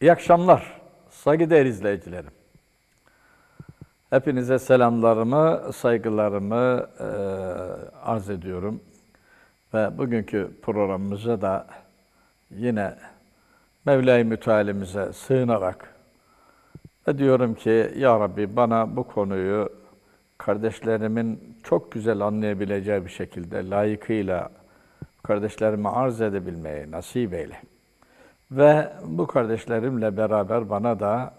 İyi akşamlar saygıdeğer izleyicilerim. Hepinize selamlarımı, saygılarımı e, arz ediyorum. Ve bugünkü programımıza da yine Mevla-i Mütealimize sığınarak ve diyorum ki Ya Rabbi bana bu konuyu kardeşlerimin çok güzel anlayabileceği bir şekilde layıkıyla kardeşlerime arz edebilmeyi nasip eyle. Ve bu kardeşlerimle beraber bana da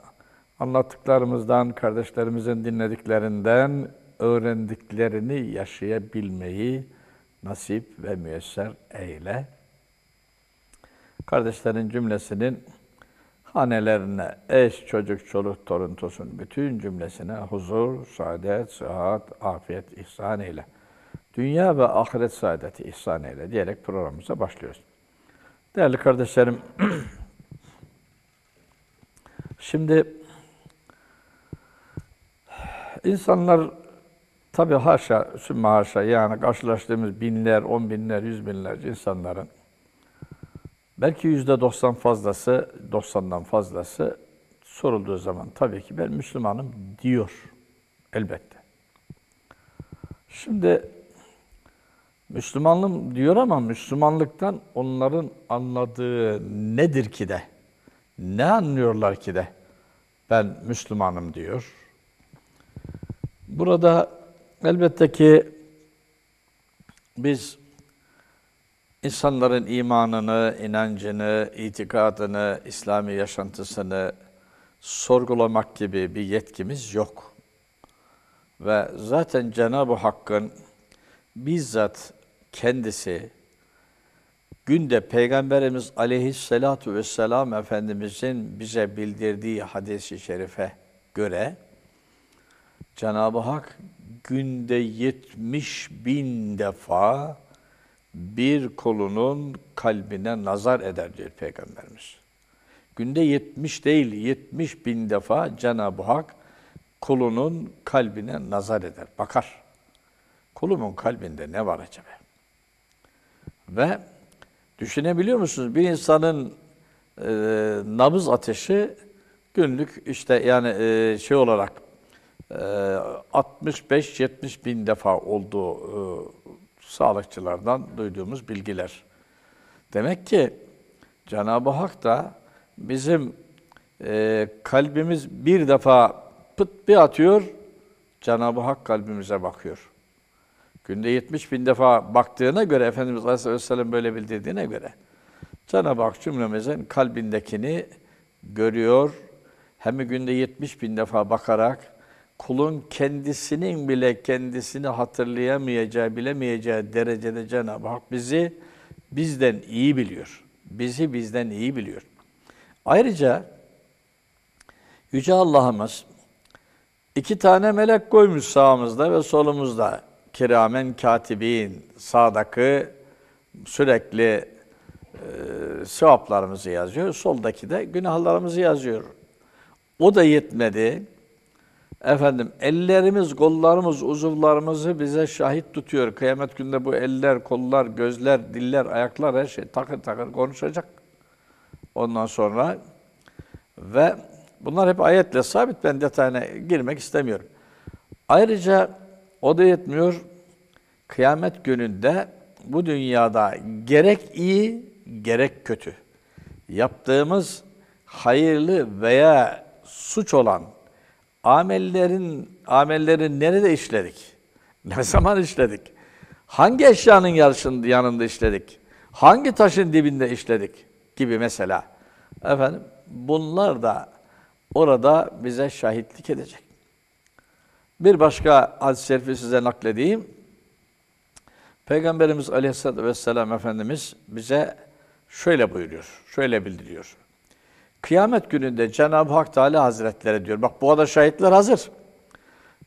anlattıklarımızdan, kardeşlerimizin dinlediklerinden öğrendiklerini yaşayabilmeyi nasip ve müyesser eyle. Kardeşlerin cümlesinin hanelerine, eş, çocuk, çoluk, torun, tosun bütün cümlesine huzur, saadet, sıhhat, afiyet ihsan eyle. Dünya ve ahiret saadeti ihsan eyle diyerek programımıza başlıyoruz. Değerli kardeşlerim, şimdi insanlar tabi haşa, sümme haşa yani karşılaştığımız binler, on binler, yüz binlerce insanların belki yüzde doksan fazlası, doksandan fazlası sorulduğu zaman tabii ki ben Müslümanım diyor elbette. Şimdi Müslümanım diyor ama Müslümanlıktan onların anladığı nedir ki de? Ne anlıyorlar ki de? Ben Müslümanım diyor. Burada elbette ki biz insanların imanını, inancını, itikadını, İslami yaşantısını sorgulamak gibi bir yetkimiz yok. Ve zaten Cenab-ı Hakk'ın bizzat kendisi günde Peygamberimiz Aleyhisselatu vesselam Efendimizin bize bildirdiği hadisi şerife göre Cenab-ı Hak günde 70 bin defa bir kolunun kalbine nazar eder diyor Peygamberimiz. Günde 70 değil, 70 bin defa Cenab-ı Hak kulunun kalbine nazar eder, bakar. Kulumun kalbinde ne var acaba? Ve düşünebiliyor musunuz? Bir insanın e, nabız ateşi günlük işte yani e, şey olarak e, 65-70 bin defa olduğu e, sağlıkçılardan duyduğumuz bilgiler. Demek ki Cenab-ı Hak da bizim e, kalbimiz bir defa pıt bir atıyor, Cenab-ı Hak kalbimize bakıyor. Günde 70 bin defa baktığına göre, Efendimiz Aleyhisselam böyle bildirdiğine göre, Cenab-ı Hak cümlemizin kalbindekini görüyor, hem günde 70 bin defa bakarak, kulun kendisinin bile kendisini hatırlayamayacağı, bilemeyeceği derecede Cenab-ı Hak bizi bizden iyi biliyor. Bizi bizden iyi biliyor. Ayrıca Yüce Allah'ımız iki tane melek koymuş sağımızda ve solumuzda kiramen katibin sağdaki sürekli e, sevaplarımızı yazıyor. Soldaki de günahlarımızı yazıyor. O da yetmedi. Efendim ellerimiz, kollarımız, uzuvlarımızı bize şahit tutuyor. Kıyamet günde bu eller, kollar, gözler, diller, ayaklar her şey takır takır konuşacak. Ondan sonra ve bunlar hep ayetle sabit. Ben detayına girmek istemiyorum. Ayrıca o da yetmiyor. Kıyamet gününde bu dünyada gerek iyi gerek kötü. Yaptığımız hayırlı veya suç olan amellerin amelleri nerede işledik? Ne zaman işledik? Hangi eşyanın yarışın yanında işledik? Hangi taşın dibinde işledik? Gibi mesela. Efendim bunlar da orada bize şahitlik edecek. Bir başka hadis-i şerifi size nakledeyim. Peygamberimiz Aleyhisselatü Vesselam Efendimiz bize şöyle buyuruyor, şöyle bildiriyor. Kıyamet gününde Cenab-ı Hak Teala Hazretleri diyor, bak bu arada şahitler hazır.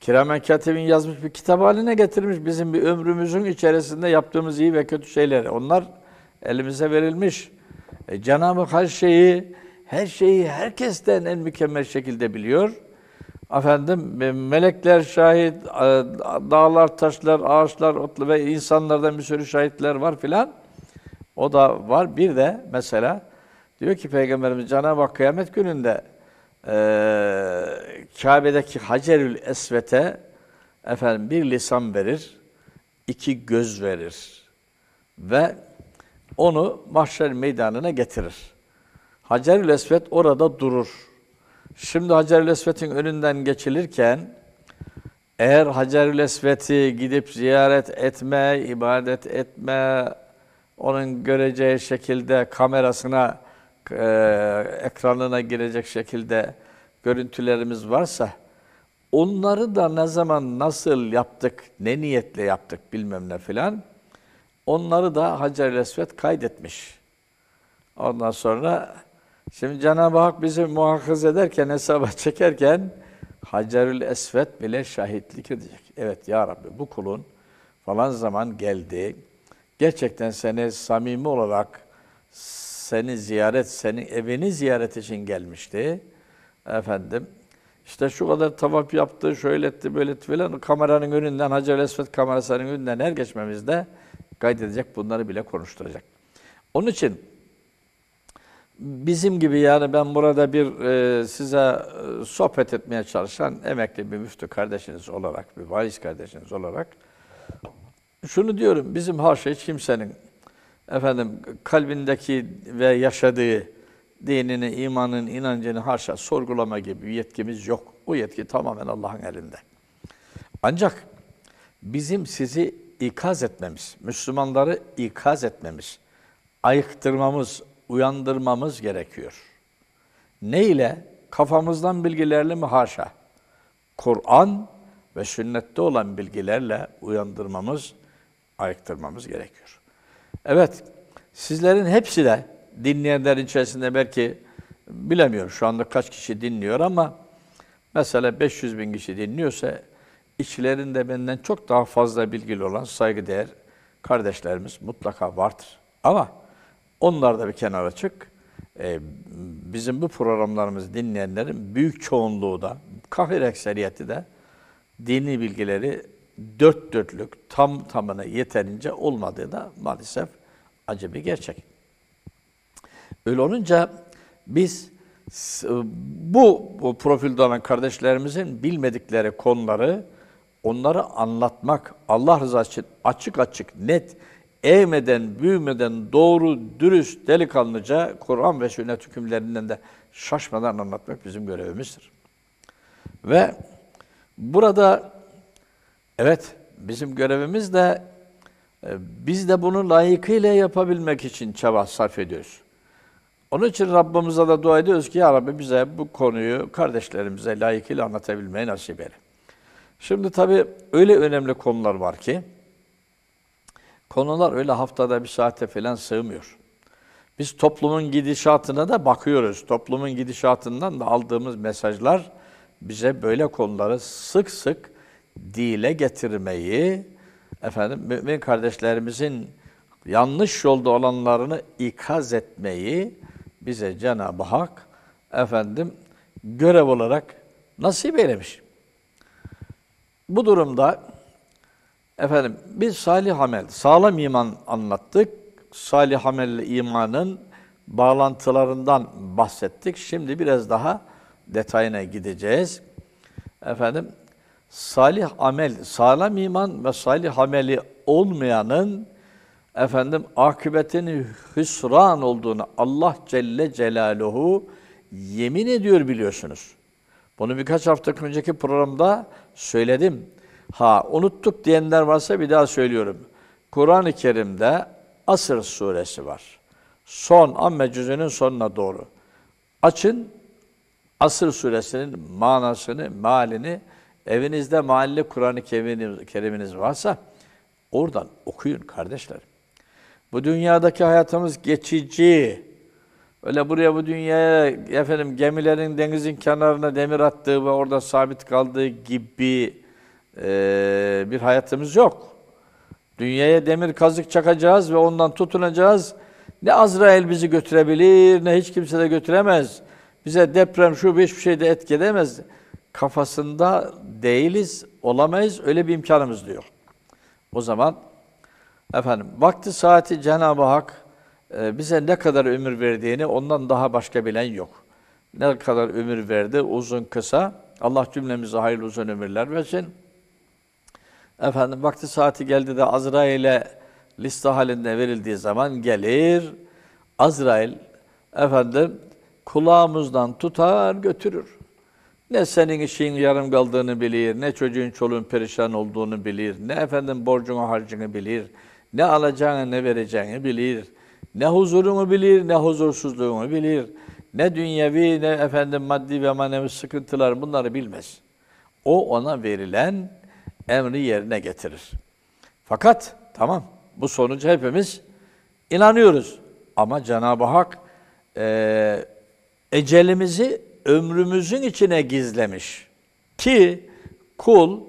Kiramen Katib'in yazmış bir kitap haline getirmiş bizim bir ömrümüzün içerisinde yaptığımız iyi ve kötü şeyleri. Onlar elimize verilmiş. E, Cenab-ı Hak her şeyi, her şeyi herkesten en mükemmel şekilde biliyor efendim e, melekler şahit, e, dağlar, taşlar, ağaçlar, otlu ve insanlardan bir sürü şahitler var filan. O da var. Bir de mesela diyor ki Peygamberimiz Cenab-ı Hak kıyamet gününde e, Kabe'deki Hacerül Esvet'e efendim bir lisan verir, iki göz verir ve onu mahşer meydanına getirir. Hacerül Esvet orada durur. Şimdi Hacer-ül Esvet'in önünden geçilirken eğer Hacer-ül Esvet'i gidip ziyaret etme, ibadet etme, onun göreceği şekilde kamerasına, e, ekranına girecek şekilde görüntülerimiz varsa onları da ne zaman nasıl yaptık, ne niyetle yaptık bilmem ne filan onları da Hacer-ül Esvet kaydetmiş. Ondan sonra Şimdi Cenab-ı Hak bizi muhakkız ederken, hesaba çekerken Hacerül Esvet bile şahitlik edecek. Evet ya Rabbi bu kulun falan zaman geldi. Gerçekten seni samimi olarak seni ziyaret, senin evini ziyaret için gelmişti. Efendim işte şu kadar tavaf yaptı, şöyle etti, böyle etti filan. Kameranın önünden, Hacer Esvet kamerasının önünden her geçmemizde kaydedecek, bunları bile konuşturacak. Onun için bizim gibi yani ben burada bir e, size e, sohbet etmeye çalışan emekli bir müftü kardeşiniz olarak, bir vaiz kardeşiniz olarak şunu diyorum, bizim haşa şey hiç kimsenin efendim kalbindeki ve yaşadığı dinini, imanın, inancını haşa şey sorgulama gibi bir yetkimiz yok. O yetki tamamen Allah'ın elinde. Ancak bizim sizi ikaz etmemiz, Müslümanları ikaz etmemiz, ayıktırmamız, uyandırmamız gerekiyor. Ne ile? Kafamızdan bilgilerle mi? Haşa. Kur'an ve sünnette olan bilgilerle uyandırmamız, ayıktırmamız gerekiyor. Evet, sizlerin hepsi de dinleyenler içerisinde belki bilemiyorum şu anda kaç kişi dinliyor ama mesela 500 bin kişi dinliyorsa içlerinde benden çok daha fazla bilgili olan saygıdeğer kardeşlerimiz mutlaka vardır. Ama onlar da bir kenara çık. Ee, bizim bu programlarımızı dinleyenlerin büyük çoğunluğu da, kahir ekseriyeti de dini bilgileri dört dörtlük tam tamına yeterince olmadığı da maalesef acı bir gerçek. Öyle olunca biz e, bu, bu profilde olan kardeşlerimizin bilmedikleri konuları onları anlatmak, Allah rızası için açık açık, net, eğmeden, büyümeden, doğru, dürüst, delikanlıca Kur'an ve sünnet hükümlerinden de şaşmadan anlatmak bizim görevimizdir. Ve burada evet bizim görevimiz de e, biz de bunu layıkıyla yapabilmek için çaba sarf ediyoruz. Onun için Rabbimize de dua ediyoruz ki Ya Rabbi bize bu konuyu kardeşlerimize layıkıyla anlatabilmeyi nasip eyle. Şimdi tabii öyle önemli konular var ki Konular öyle haftada bir saate falan sığmıyor. Biz toplumun gidişatına da bakıyoruz. Toplumun gidişatından da aldığımız mesajlar bize böyle konuları sık sık dile getirmeyi, efendim mümin kardeşlerimizin yanlış yolda olanlarını ikaz etmeyi bize Cenab-ı Hak efendim görev olarak nasip eylemiş. Bu durumda Efendim biz salih amel, sağlam iman anlattık. Salih amelle imanın bağlantılarından bahsettik. Şimdi biraz daha detayına gideceğiz. Efendim salih amel, sağlam iman ve salih ameli olmayanın efendim akıbetinin hüsran olduğunu Allah Celle Celaluhu yemin ediyor biliyorsunuz. Bunu birkaç hafta önceki programda söyledim. Ha unuttuk diyenler varsa bir daha söylüyorum. Kur'an-ı Kerim'de Asır suresi var. Son amme cüzünün sonuna doğru. Açın Asır suresinin manasını, malini evinizde mahalle Kur'an-ı Kerim'iniz varsa oradan okuyun kardeşlerim. Bu dünyadaki hayatımız geçici. Öyle buraya bu dünyaya efendim gemilerin denizin kenarına demir attığı ve orada sabit kaldığı gibi e, bir hayatımız yok. Dünyaya demir kazık çakacağız ve ondan tutunacağız. Ne Azrail bizi götürebilir ne hiç kimse de götüremez. Bize deprem şu hiçbir şey de etkilemez. Kafasında değiliz, olamayız. Öyle bir imkanımız diyor. O zaman efendim vakti saati Cenab-ı Hak e, bize ne kadar ömür verdiğini ondan daha başka bilen yok. Ne kadar ömür verdi uzun kısa. Allah cümlemize hayırlı uzun ömürler versin. Efendim vakti saati geldi de Azrail'e liste halinde verildiği zaman gelir. Azrail efendim kulağımızdan tutar götürür. Ne senin işin yarım kaldığını bilir, ne çocuğun çoluğun perişan olduğunu bilir, ne efendim borcunu harcını bilir, ne alacağını ne vereceğini bilir, ne huzurunu bilir, ne huzursuzluğunu bilir, ne dünyevi ne efendim maddi ve manevi sıkıntılar bunları bilmez. O ona verilen emri yerine getirir. Fakat tamam bu sonucu hepimiz inanıyoruz. Ama Cenab-ı Hak e, ecelimizi ömrümüzün içine gizlemiş. Ki kul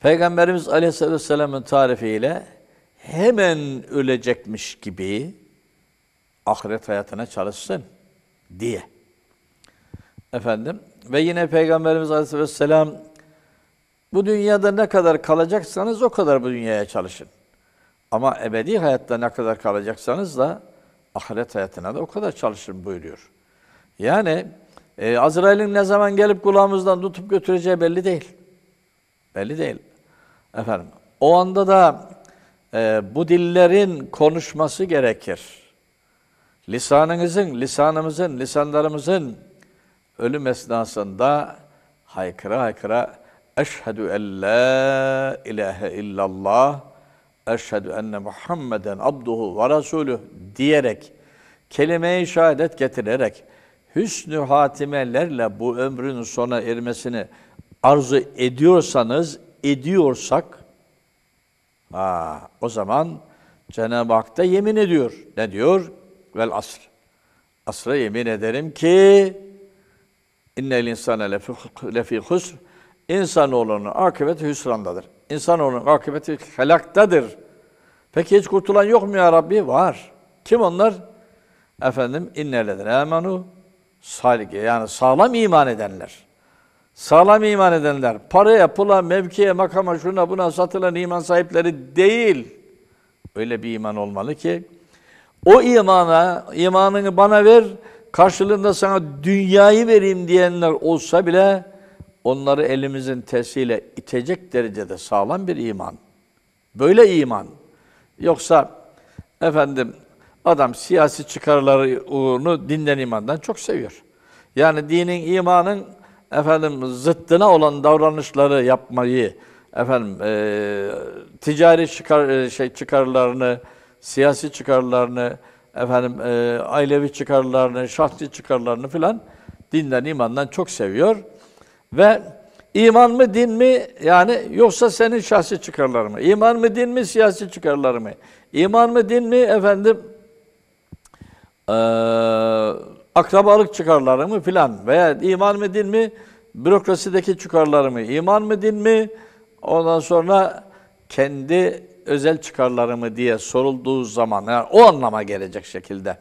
Peygamberimiz Aleyhisselatü Vesselam'ın tarifiyle hemen ölecekmiş gibi ahiret hayatına çalışsın diye. Efendim ve yine Peygamberimiz Aleyhisselatü Vesselam bu dünyada ne kadar kalacaksanız o kadar bu dünyaya çalışın. Ama ebedi hayatta ne kadar kalacaksanız da ahiret hayatına da o kadar çalışın buyuruyor. Yani e, Azrail'in ne zaman gelip kulağımızdan tutup götüreceği belli değil. Belli değil. Efendim, o anda da e, bu dillerin konuşması gerekir. Lisanınızın, lisanımızın, lisanlarımızın ölüm esnasında haykıra haykıra Eşhedü en la ilahe illallah, eşhedü enne Muhammeden abduhu ve rasulü diyerek, kelime-i şehadet getirerek, hüsnü hatimelerle bu ömrün sona ermesini arzu ediyorsanız, ediyorsak, ha, o zaman Cenab-ı Hak da yemin ediyor. Ne diyor? Vel asr. Asra yemin ederim ki, innel insane lefî husr, İnsanoğlunun akıbeti hüsrandadır. İnsanoğlunun akıbeti helaktadır. Peki hiç kurtulan yok mu ya Rabbi? Var. Kim onlar? Efendim innelledir emanu salike yani sağlam iman edenler. Sağlam iman edenler. Paraya, pula, mevkiye, makama, şuna buna satılan iman sahipleri değil. Öyle bir iman olmalı ki o imana, imanını bana ver, karşılığında sana dünyayı vereyim diyenler olsa bile onları elimizin tersiyle itecek derecede sağlam bir iman. Böyle iman. Yoksa efendim adam siyasi çıkarları uğrunu dinden imandan çok seviyor. Yani dinin imanın efendim zıttına olan davranışları yapmayı, efendim e, ticari çıkar şey çıkarlarını, siyasi çıkarlarını, efendim e, ailevi çıkarlarını, şahsi çıkarlarını filan dinden imandan çok seviyor. Ve iman mı din mi yani yoksa senin şahsi çıkarlar mı? İman mı din mi siyasi çıkarlar mı? İman mı din mi efendim e, akrabalık çıkarları mı filan veya iman mı din mi bürokrasideki çıkarları mı? İman mı din mi? Ondan sonra kendi özel çıkarları mı diye sorulduğu zaman yani o anlama gelecek şekilde.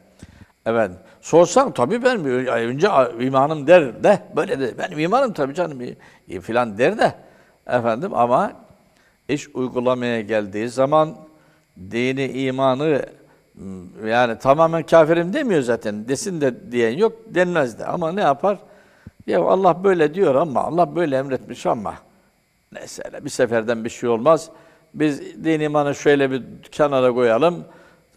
Evet sorsam tabii ben önce imanım der de böyle de ben imanım tabii canım e, filan der de efendim ama iş uygulamaya geldiği zaman dini imanı ıı, yani tamamen kafirim demiyor zaten. Desin de diyen yok denmez de. Ama ne yapar? Ya Allah böyle diyor ama Allah böyle emretmiş ama neyse bir seferden bir şey olmaz. Biz din imanı şöyle bir kenara koyalım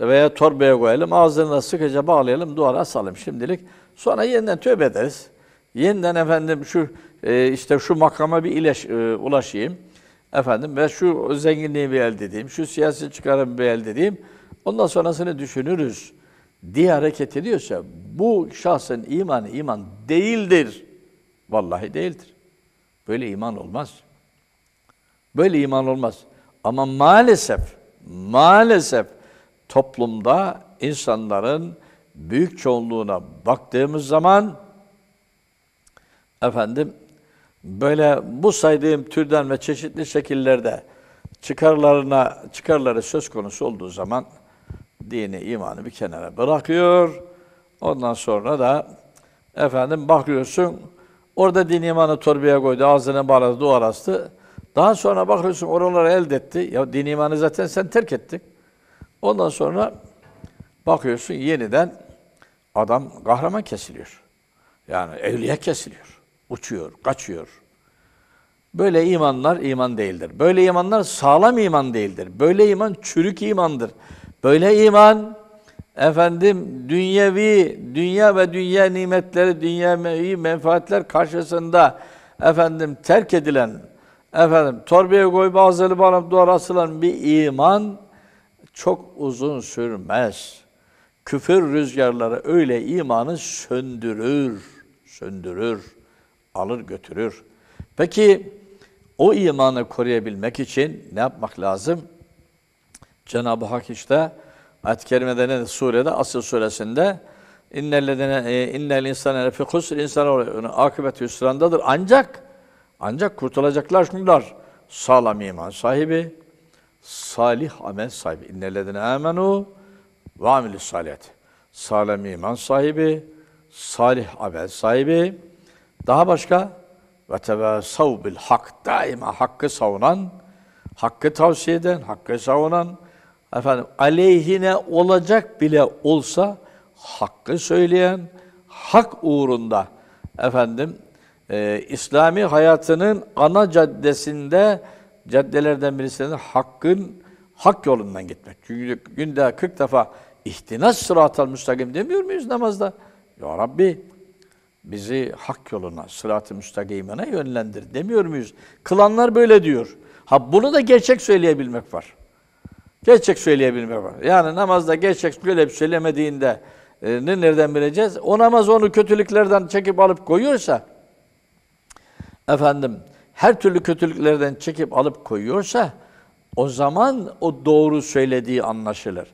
veya torbaya koyalım, ağzına sıkıca bağlayalım, duvara asalım şimdilik. Sonra yeniden tövbe ederiz. Yeniden efendim şu e, işte şu makama bir ilaş, e, ulaşayım. Efendim ve şu zenginliği bir elde edeyim, şu siyasi çıkarımı bir elde edeyim. Ondan sonrasını düşünürüz diye hareket ediyorsa bu şahsın imanı iman değildir. Vallahi değildir. Böyle iman olmaz. Böyle iman olmaz. Ama maalesef, maalesef toplumda insanların büyük çoğunluğuna baktığımız zaman efendim böyle bu saydığım türden ve çeşitli şekillerde çıkarlarına çıkarları söz konusu olduğu zaman dini imanı bir kenara bırakıyor. Ondan sonra da efendim bakıyorsun orada din imanı torbaya koydu, ağzını bağladı, duvar astı. Daha sonra bakıyorsun oraları elde etti. Ya din imanı zaten sen terk ettin. Ondan sonra bakıyorsun yeniden adam kahraman kesiliyor. Yani evliye kesiliyor. Uçuyor, kaçıyor. Böyle imanlar iman değildir. Böyle imanlar sağlam iman değildir. Böyle iman çürük imandır. Böyle iman efendim dünyevi, dünya ve dünya nimetleri, dünyevi menfaatler karşısında efendim terk edilen, efendim torbaya koyup ağzını bağlanıp duvara asılan bir iman çok uzun sürmez. Küfür rüzgarları öyle imanı söndürür, söndürür, alır götürür. Peki o imanı koruyabilmek için ne yapmak lazım? Cenab-ı Hak işte ayet-i kerimede ne? Surede, Asıl suresinde İnnellezine e, innel insane lefi husr insan akıbeti hüsrandadır. Ancak ancak kurtulacaklar şunlar. Sağlam iman sahibi, salih amel sahibi. İnnellezine amenu ve amilus salihat. Sağlam iman sahibi, salih amel sahibi. Daha başka ve tevasav bil hak daima hakkı savunan, hakkı tavsiye eden, hakkı savunan efendim aleyhine olacak bile olsa hakkı söyleyen, hak uğrunda efendim e, İslami hayatının ana caddesinde caddelerden birisinin hakkın hak yolundan gitmek. Çünkü günde 40 defa ihtinas sıratal müstakim demiyor muyuz namazda? Ya Rabbi bizi hak yoluna, sırat-ı müstakimine yönlendir demiyor muyuz? Kılanlar böyle diyor. Ha bunu da gerçek söyleyebilmek var. Gerçek söyleyebilmek var. Yani namazda gerçek söyleyip söylemediğinde e, ne nereden bileceğiz? O namaz onu kötülüklerden çekip alıp koyuyorsa efendim her türlü kötülüklerden çekip alıp koyuyorsa o zaman o doğru söylediği anlaşılır.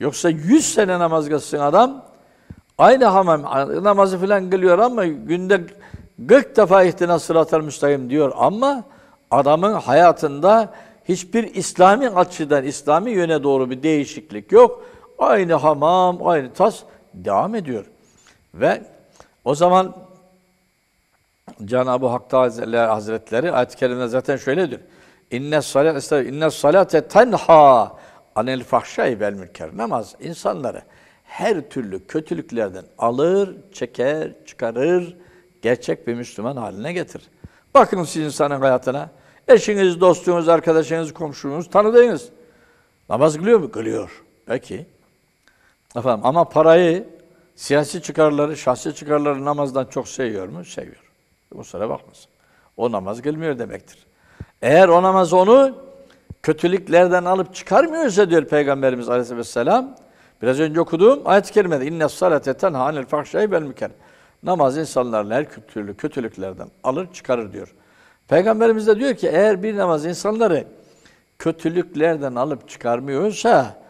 Yoksa 100 sene namaz kılsın adam aynı hamam namazı filan kılıyor ama günde 40 defa ihtina sıratel müstahim diyor ama adamın hayatında hiçbir İslami açıdan, İslami yöne doğru bir değişiklik yok. Aynı hamam, aynı tas devam ediyor. Ve o zaman Cenab-ı Hak Teala Hazretleri ayet-i kerimede zaten şöyledir. İnne salat inne salate tenha anil fahşai vel münker. Namaz insanları her türlü kötülüklerden alır, çeker, çıkarır, gerçek bir Müslüman haline getirir. Bakın siz insanın hayatına. Eşiniz, dostunuz, arkadaşınız, komşunuz, tanıdığınız. Namaz kılıyor mu? Kılıyor. Peki. Efendim ama parayı, siyasi çıkarları, şahsi çıkarları namazdan çok seviyor mu? Seviyor. Kusura bakmasın. O namaz gelmiyor demektir. Eğer o namaz onu kötülüklerden alıp çıkarmıyorsa diyor Peygamberimiz Aleyhisselam, biraz önce okuduğum ayet-i kerimede inne salate tenha anil vel müker. Namaz insanları her türlü kötülüklerden alır çıkarır diyor. Peygamberimiz de diyor ki eğer bir namaz insanları kötülüklerden alıp çıkarmıyorsa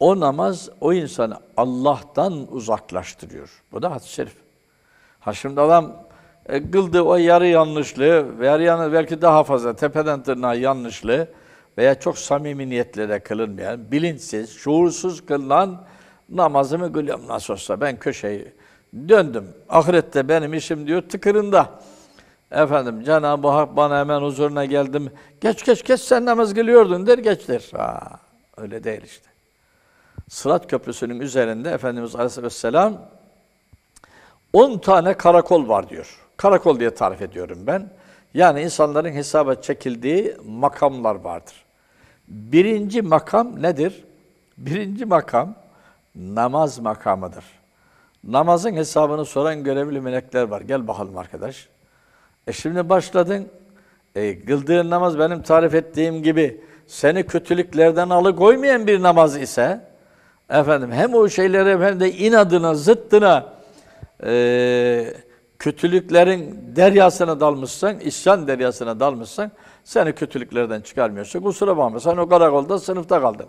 o namaz o insanı Allah'tan uzaklaştırıyor. Bu da hadis-i şerif. Ha şimdi adam e, kıldığı o yarı yanlışlığı, veya yanlış, belki daha fazla tepeden tırnağa yanlışlığı veya çok samimi niyetle de kılınmayan, bilinçsiz, şuursuz kılınan namazımı kılıyorum nasıl olsa. Ben köşeyi döndüm. Ahirette benim işim diyor tıkırında. Efendim Cenab-ı Hak bana hemen huzuruna geldim. Geç geç geç sen namaz kılıyordun der geçtir. Ha, öyle değil işte. Sırat Köprüsü'nün üzerinde Efendimiz Aleyhisselam 10 tane karakol var diyor. Karakol diye tarif ediyorum ben. Yani insanların hesaba çekildiği makamlar vardır. Birinci makam nedir? Birinci makam namaz makamıdır. Namazın hesabını soran görevli melekler var. Gel bakalım arkadaş. E şimdi başladın. E, kıldığın namaz benim tarif ettiğim gibi seni kötülüklerden alıkoymayan bir namaz ise efendim hem o şeylere hem de inadına, zıttına eee kötülüklerin deryasına dalmışsan, isyan deryasına dalmışsan seni kötülüklerden çıkarmıyorsa kusura bakma. Sen o karakolda sınıfta kaldın.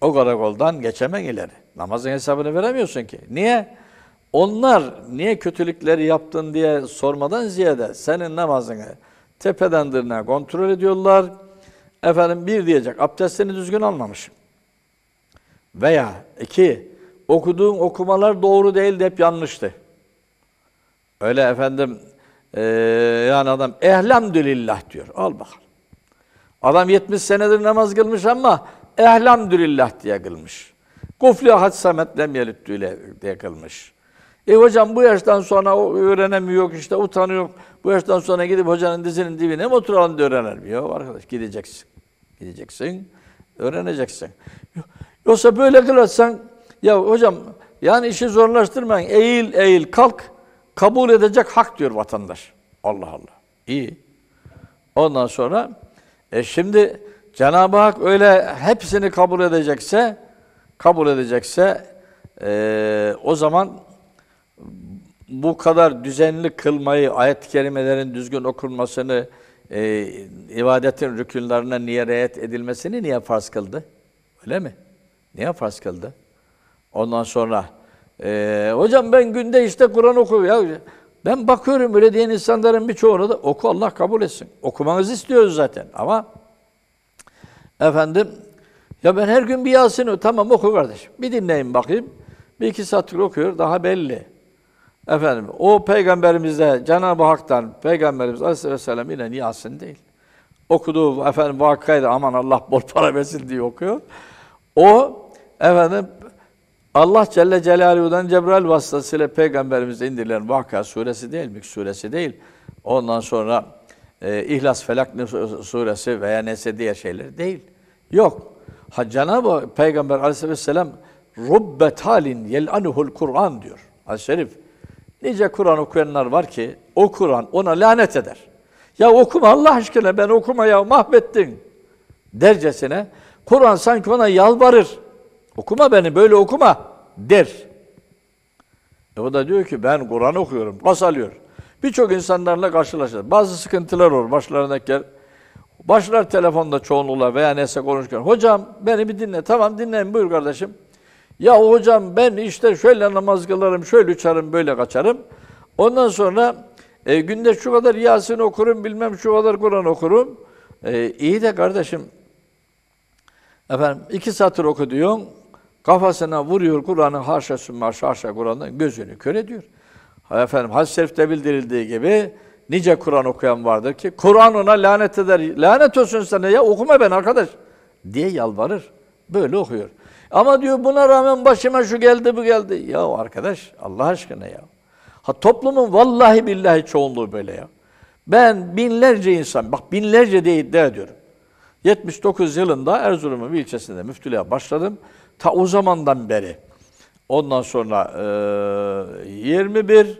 O karakoldan geçemen ileri. Namazın hesabını veremiyorsun ki. Niye? Onlar niye kötülükleri yaptın diye sormadan ziyade senin namazını tepeden tırnağa kontrol ediyorlar. Efendim bir diyecek abdestini düzgün almamışım. Veya iki okuduğun okumalar doğru değil de hep yanlıştı. Öyle efendim e, yani adam ehlamdülillah diyor. Al bakalım. Adam 70 senedir namaz kılmış ama ehlamdülillah diye kılmış. Kufli ahad samet lem yelittüyle diye kılmış. E hocam bu yaştan sonra o öğrenemiyor işte utanıyor. Bu yaştan sonra gidip hocanın dizinin dibine mi oturalım diye öğrenelim? Yok arkadaş gideceksin. Gideceksin, öğreneceksin. Yoksa böyle kılarsan ya hocam yani işi zorlaştırmayın. Eğil eğil kalk kabul edecek hak diyor vatandaş. Allah Allah. İyi. Ondan sonra e şimdi Cenab-ı Hak öyle hepsini kabul edecekse kabul edecekse e, o zaman bu kadar düzenli kılmayı, ayet-i kerimelerin düzgün okunmasını, e, ibadetin rükünlerine niye reyet edilmesini niye farz kıldı? Öyle mi? Niye farz kıldı? Ondan sonra ee, hocam ben günde işte Kur'an okuyorum. Ya, ben bakıyorum öyle diyen insanların birçoğunu da oku Allah kabul etsin. Okumanızı istiyoruz zaten ama efendim ya ben her gün bir Yasin tamam oku kardeşim. Bir dinleyin bakayım. Bir iki satır okuyor daha belli. Efendim o peygamberimizde Cenab-ı Hak'tan peygamberimiz Aleyhisselam ile Yasin değil. Okuduğu efendim vakaydı aman Allah bol para versin diye okuyor. O efendim Allah Celle Celaluhu'dan Cebrail vasıtasıyla peygamberimize indirilen Vakıa suresi değil, Mülk suresi değil. Ondan sonra e, İhlas Felak suresi veya nese diye şeyler değil. Yok. Ha, cenab Peygamber aleyhisselam rubbet halin yelanuhul Kur'an diyor. hadis Şerif. Nice Kur'an okuyanlar var ki o Kur'an ona lanet eder. Ya okuma Allah aşkına ben okuma ya mahvettin dercesine Kur'an sanki ona yalvarır. Okuma beni böyle okuma der. E o da diyor ki ben Kur'an okuyorum. Kas alıyor. Birçok insanlarla karşılaşır. Bazı sıkıntılar olur başlarına gel. Başlar telefonda çoğunluğuna veya neyse konuşurken. Hocam beni bir dinle. Tamam dinleyin buyur kardeşim. Ya hocam ben işte şöyle namaz kılarım, şöyle uçarım, böyle kaçarım. Ondan sonra e, günde şu kadar Yasin okurum, bilmem şu kadar Kur'an okurum. E, iyi de kardeşim, efendim iki satır oku diyorsun, Kafasına vuruyor Kur'an'ın haşa sümmaş haşa Kur'an'ın gözünü kör ediyor. Efendim Hasref'te bildirildiği gibi nice Kur'an okuyan vardır ki Kur'an ona lanet eder. Lanet olsun sana ya okuma ben arkadaş diye yalvarır. Böyle okuyor. Ama diyor buna rağmen başıma şu geldi bu geldi. Ya arkadaş Allah aşkına ya. Ha toplumun vallahi billahi çoğunluğu böyle ya. Ben binlerce insan, bak binlerce diye iddia ediyorum. 79 yılında Erzurum'un bir ilçesinde müftülüğe başladım. Ta o zamandan beri. Ondan sonra e, 21,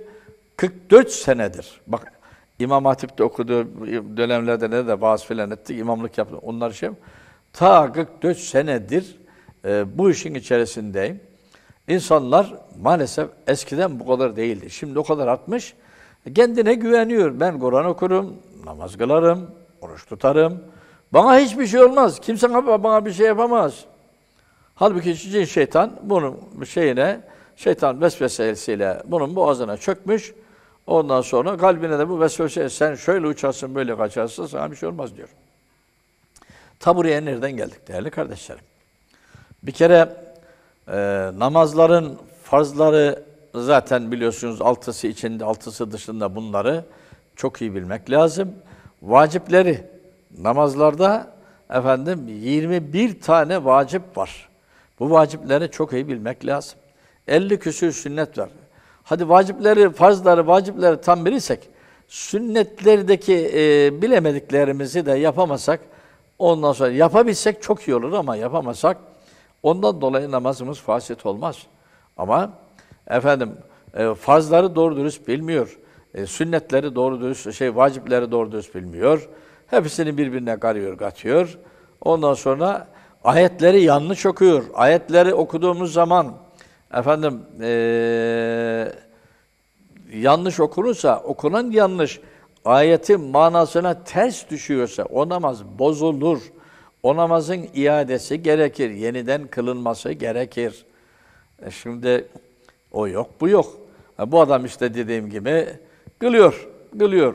44 senedir. Bak İmam Hatip'te okuduğu dönemlerde ne de vaaz filan etti, imamlık yaptı. Onlar şey ta 44 senedir e, bu işin içerisindeyim. İnsanlar maalesef eskiden bu kadar değildi. Şimdi o kadar artmış. Kendine güveniyor. Ben Kur'an okurum, namaz kılarım, oruç tutarım. Bana hiçbir şey olmaz. Kimse bana bir şey yapamaz. Halbuki cin şeytan bunun şeyine, şeytan vesvesesiyle bunun boğazına çökmüş. Ondan sonra kalbine de bu vesvese sen şöyle uçarsın böyle kaçarsın sana bir şey olmaz diyor. Tabureye nereden geldik değerli kardeşlerim? Bir kere e, namazların farzları zaten biliyorsunuz altısı içinde altısı dışında bunları çok iyi bilmek lazım. Vacipleri namazlarda efendim 21 tane vacip var. Bu vacipleri çok iyi bilmek lazım. 50 küsür sünnet var. Hadi vacipleri, farzları, vacipleri tam bilirsek, sünnetlerdeki e, bilemediklerimizi de yapamasak, ondan sonra yapabilsek çok iyi olur ama yapamasak, ondan dolayı namazımız fasit olmaz. Ama efendim e, farzları doğru dürüst bilmiyor, e, sünnetleri doğru dürüst, şey vacipleri doğru dürüst bilmiyor. Hepsini birbirine karıyor, katıyor. Ondan sonra Ayetleri yanlış okuyor. Ayetleri okuduğumuz zaman efendim ee, yanlış okunursa, okunan yanlış, ayetin manasına ters düşüyorsa o namaz bozulur. O namazın iadesi gerekir. Yeniden kılınması gerekir. E şimdi o yok, bu yok. E bu adam işte dediğim gibi gılıyor, gılıyor.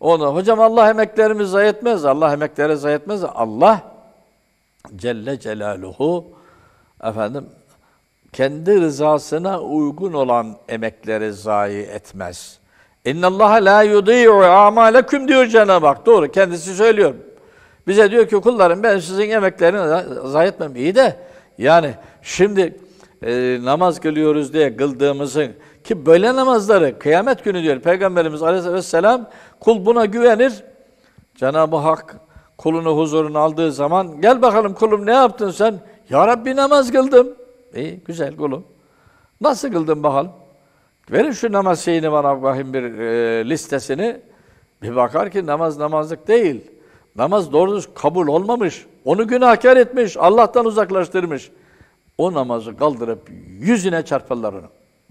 Onu hocam Allah emeklerimiz zayi etmez. Allah emeklere zayi etmez. Allah Celle Celaluhu efendim kendi rızasına uygun olan emekleri zayi etmez. İnna Allah la yudiyu amalekum diyor Cenab-ı Hak. Doğru kendisi söylüyor. Bize diyor ki kullarım ben sizin emeklerini zayi etmem. İyi de yani şimdi e, namaz kılıyoruz diye kıldığımızın ki böyle namazları kıyamet günü diyor Peygamberimiz Aleyhisselam kul buna güvenir. Cenab-ı Hak Kulunu huzuruna aldığı zaman gel bakalım kulum ne yaptın sen? Ya Rabbi namaz kıldım. İyi güzel kulum. Nasıl kıldın bakalım? Verin şu namaz şeyini bana bakayım bir e, listesini. Bir bakar ki namaz namazlık değil. Namaz doğru kabul olmamış. Onu günahkar etmiş. Allah'tan uzaklaştırmış. O namazı kaldırıp yüzüne çarparlar onu.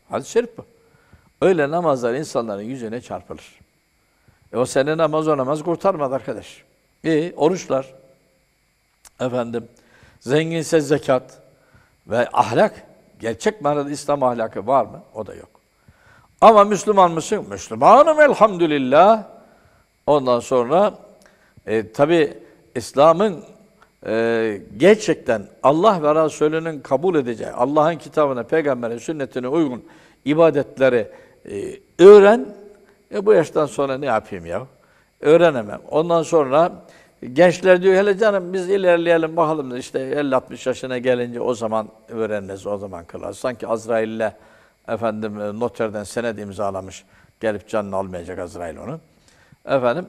Hadis-i şerif bu. Öyle namazlar insanların yüzüne çarpılır. E o senin namaz o namaz kurtarmadı arkadaş. E, oruçlar, efendim, zenginse zekat ve ahlak, gerçek manada İslam ahlakı var mı? O da yok. Ama Müslüman mısın? Müslümanım elhamdülillah. Ondan sonra e, tabi İslam'ın e, gerçekten Allah ve Resulü'nün kabul edeceği, Allah'ın kitabına, peygamberin sünnetine uygun ibadetleri e, öğren. E, bu yaştan sonra ne yapayım ya? Öğrenemem. Ondan sonra gençler diyor hele canım biz ilerleyelim bakalım işte 50-60 yaşına gelince o zaman öğreniriz, o zaman kılar. Sanki Azrail'le efendim e, noterden senet imzalamış. Gelip canını almayacak Azrail onu. Efendim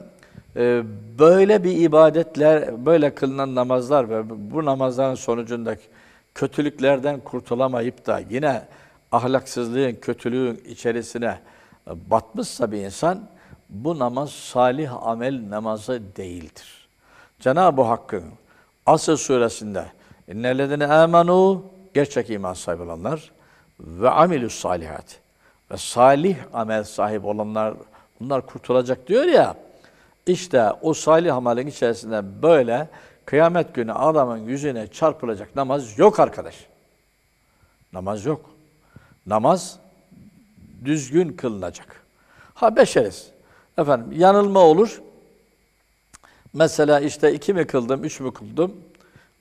e, böyle bir ibadetler, böyle kılınan namazlar ve bu namazların sonucundaki kötülüklerden kurtulamayıp da yine ahlaksızlığın, kötülüğün içerisine e, batmışsa bir insan bu namaz salih amel namazı değildir. Cenab-ı Hakk'ın Asr suresinde innellezine amenu gerçek iman sahibi olanlar ve amilus salihat ve salih amel sahibi olanlar bunlar kurtulacak diyor ya işte o salih amelin içerisinde böyle kıyamet günü adamın yüzüne çarpılacak namaz yok arkadaş. Namaz yok. Namaz düzgün kılınacak. Ha beşeriz. Efendim yanılma olur. Mesela işte iki mi kıldım, üç mü kıldım?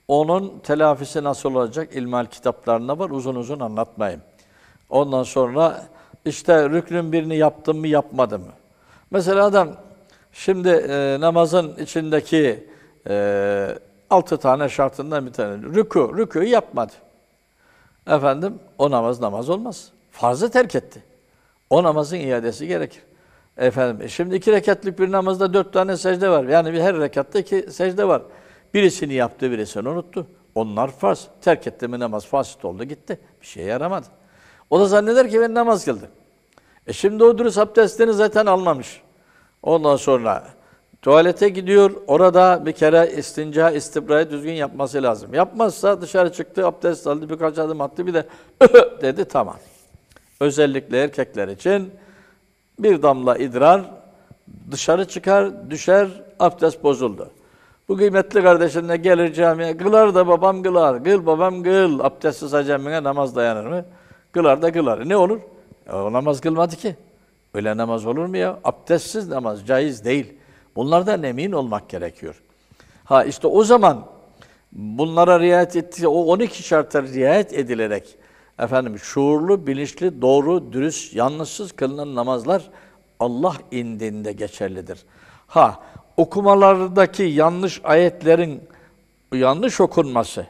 Onun telafisi nasıl olacak? İlmal kitaplarına var. Uzun uzun anlatmayayım. Ondan sonra işte rüklün birini yaptım mı, yapmadım mı? Mesela adam şimdi e, namazın içindeki e, altı tane şartından bir tane. Rükû, rükû yapmadı. Efendim o namaz namaz olmaz. Farzı terk etti. O namazın iadesi gerekir. Efendim, e, şimdi iki rekatlık bir namazda dört tane secde var. Yani her rekatta iki secde var. Birisini yaptı, birisini unuttu. Onlar farz. Terk etti mi namaz fasit oldu gitti. Bir şeye yaramadı. O da zanneder ki ben namaz kıldım. E şimdi o dürüst abdestini zaten almamış. Ondan sonra tuvalete gidiyor. Orada bir kere istinca, istibrayı düzgün yapması lazım. Yapmazsa dışarı çıktı, abdest aldı, birkaç adım attı bir de dedi tamam. Özellikle erkekler için bir damla idrar dışarı çıkar, düşer, abdest bozuldu. Bu kıymetli kardeşine gelir camiye, kılar da babam kılar, kıl babam kıl, abdestsiz acemine namaz dayanır mı? Kılar da kılar. Ne olur? E, o namaz kılmadı ki. Öyle namaz olur mu ya? Abdestsiz namaz caiz değil. Bunlardan emin olmak gerekiyor. Ha işte o zaman bunlara riayet ettiği o 12 şartlar riayet edilerek efendim şuurlu, bilinçli, doğru, dürüst, yanlışsız kılınan namazlar Allah indinde geçerlidir. Ha okumalardaki yanlış ayetlerin yanlış okunması,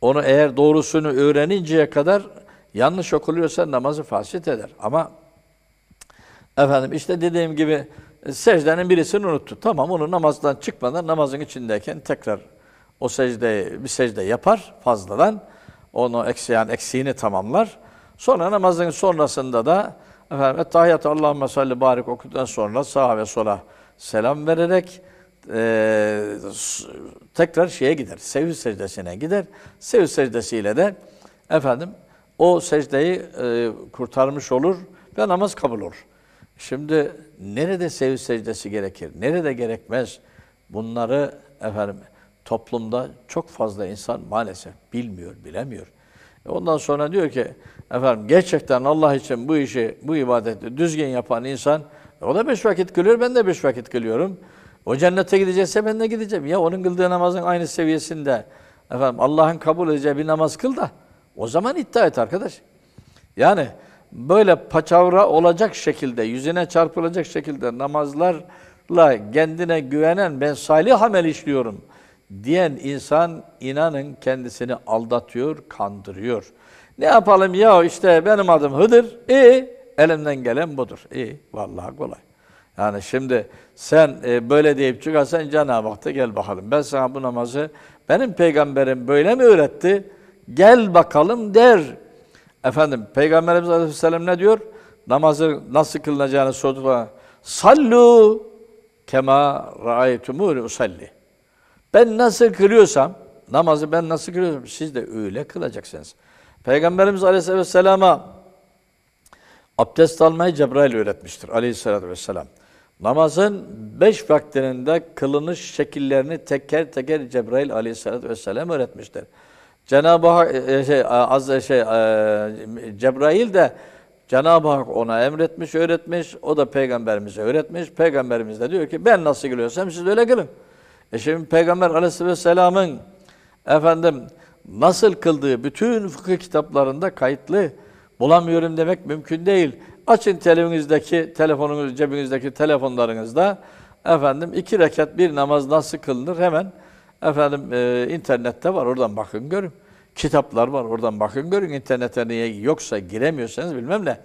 onu eğer doğrusunu öğreninceye kadar yanlış okuluyorsa namazı fasit eder. Ama efendim işte dediğim gibi e, secdenin birisini unuttu. Tamam onu namazdan çıkmadan namazın içindeyken tekrar o secdeyi bir secde yapar fazladan. Onu eksiyen eksiğini tamamlar. Sonra namazın sonrasında da efendim Ettahiyatü Allahümme salli barik okuduktan sonra sağa ve sola selam vererek e, tekrar şeye gider. Sevgi secdesine gider. Sevgi secdesiyle de efendim o secdeyi e, kurtarmış olur ve namaz kabul olur. Şimdi nerede sevgi secdesi gerekir? Nerede gerekmez? Bunları efendim toplumda çok fazla insan maalesef bilmiyor, bilemiyor. E, ondan sonra diyor ki efendim gerçekten Allah için bu işi, bu ibadeti düzgün yapan insan e, o da beş vakit kılıyor, ben de beş vakit kılıyorum. O cennete gidecekse ben de gideceğim. Ya onun kıldığı namazın aynı seviyesinde efendim Allah'ın kabul edeceği bir namaz kıl da o zaman iddia et arkadaş. Yani böyle paçavra olacak şekilde, yüzüne çarpılacak şekilde namazlarla kendine güvenen ben salih amel işliyorum.'' diyen insan inanın kendisini aldatıyor, kandırıyor. Ne yapalım ya işte benim adım Hıdır. İyi, elimden gelen budur. İyi vallahi kolay. Yani şimdi sen e, böyle deyip çıkarsan Cenab-ı Hak da gel bakalım. Ben sana bu namazı benim peygamberim böyle mi öğretti? Gel bakalım der. Efendim Peygamberimiz Aleyhisselam ne diyor? Namazı nasıl kılınacağını sorduğuna sallu kema ra'aytumuni usalli. Ben nasıl kılıyorsam, namazı ben nasıl kılıyorsam siz de öyle kılacaksınız. Peygamberimiz Aleyhisselam'a abdest almayı Cebrail öğretmiştir Aleyhisselatü Vesselam. Namazın beş vaktininde kılınış şekillerini teker teker Cebrail Aleyhisselatü Vesselam öğretmiştir. Cenab-ı Hak e, e, şey, az e, şey Cebrail de Cenab-ı Hak ona emretmiş, öğretmiş. O da peygamberimize öğretmiş. Peygamberimiz de diyor ki ben nasıl kılıyorsam siz öyle kılın. E şimdi Peygamber aleyhisselamın efendim nasıl kıldığı bütün fıkıh kitaplarında kayıtlı bulamıyorum demek mümkün değil. Açın televizinizdeki, telefonunuz, cebinizdeki telefonlarınızda efendim iki rekat bir namaz nasıl kılınır hemen efendim e, internette var oradan bakın görün. Kitaplar var oradan bakın görün internete niye yoksa giremiyorsanız bilmem ne.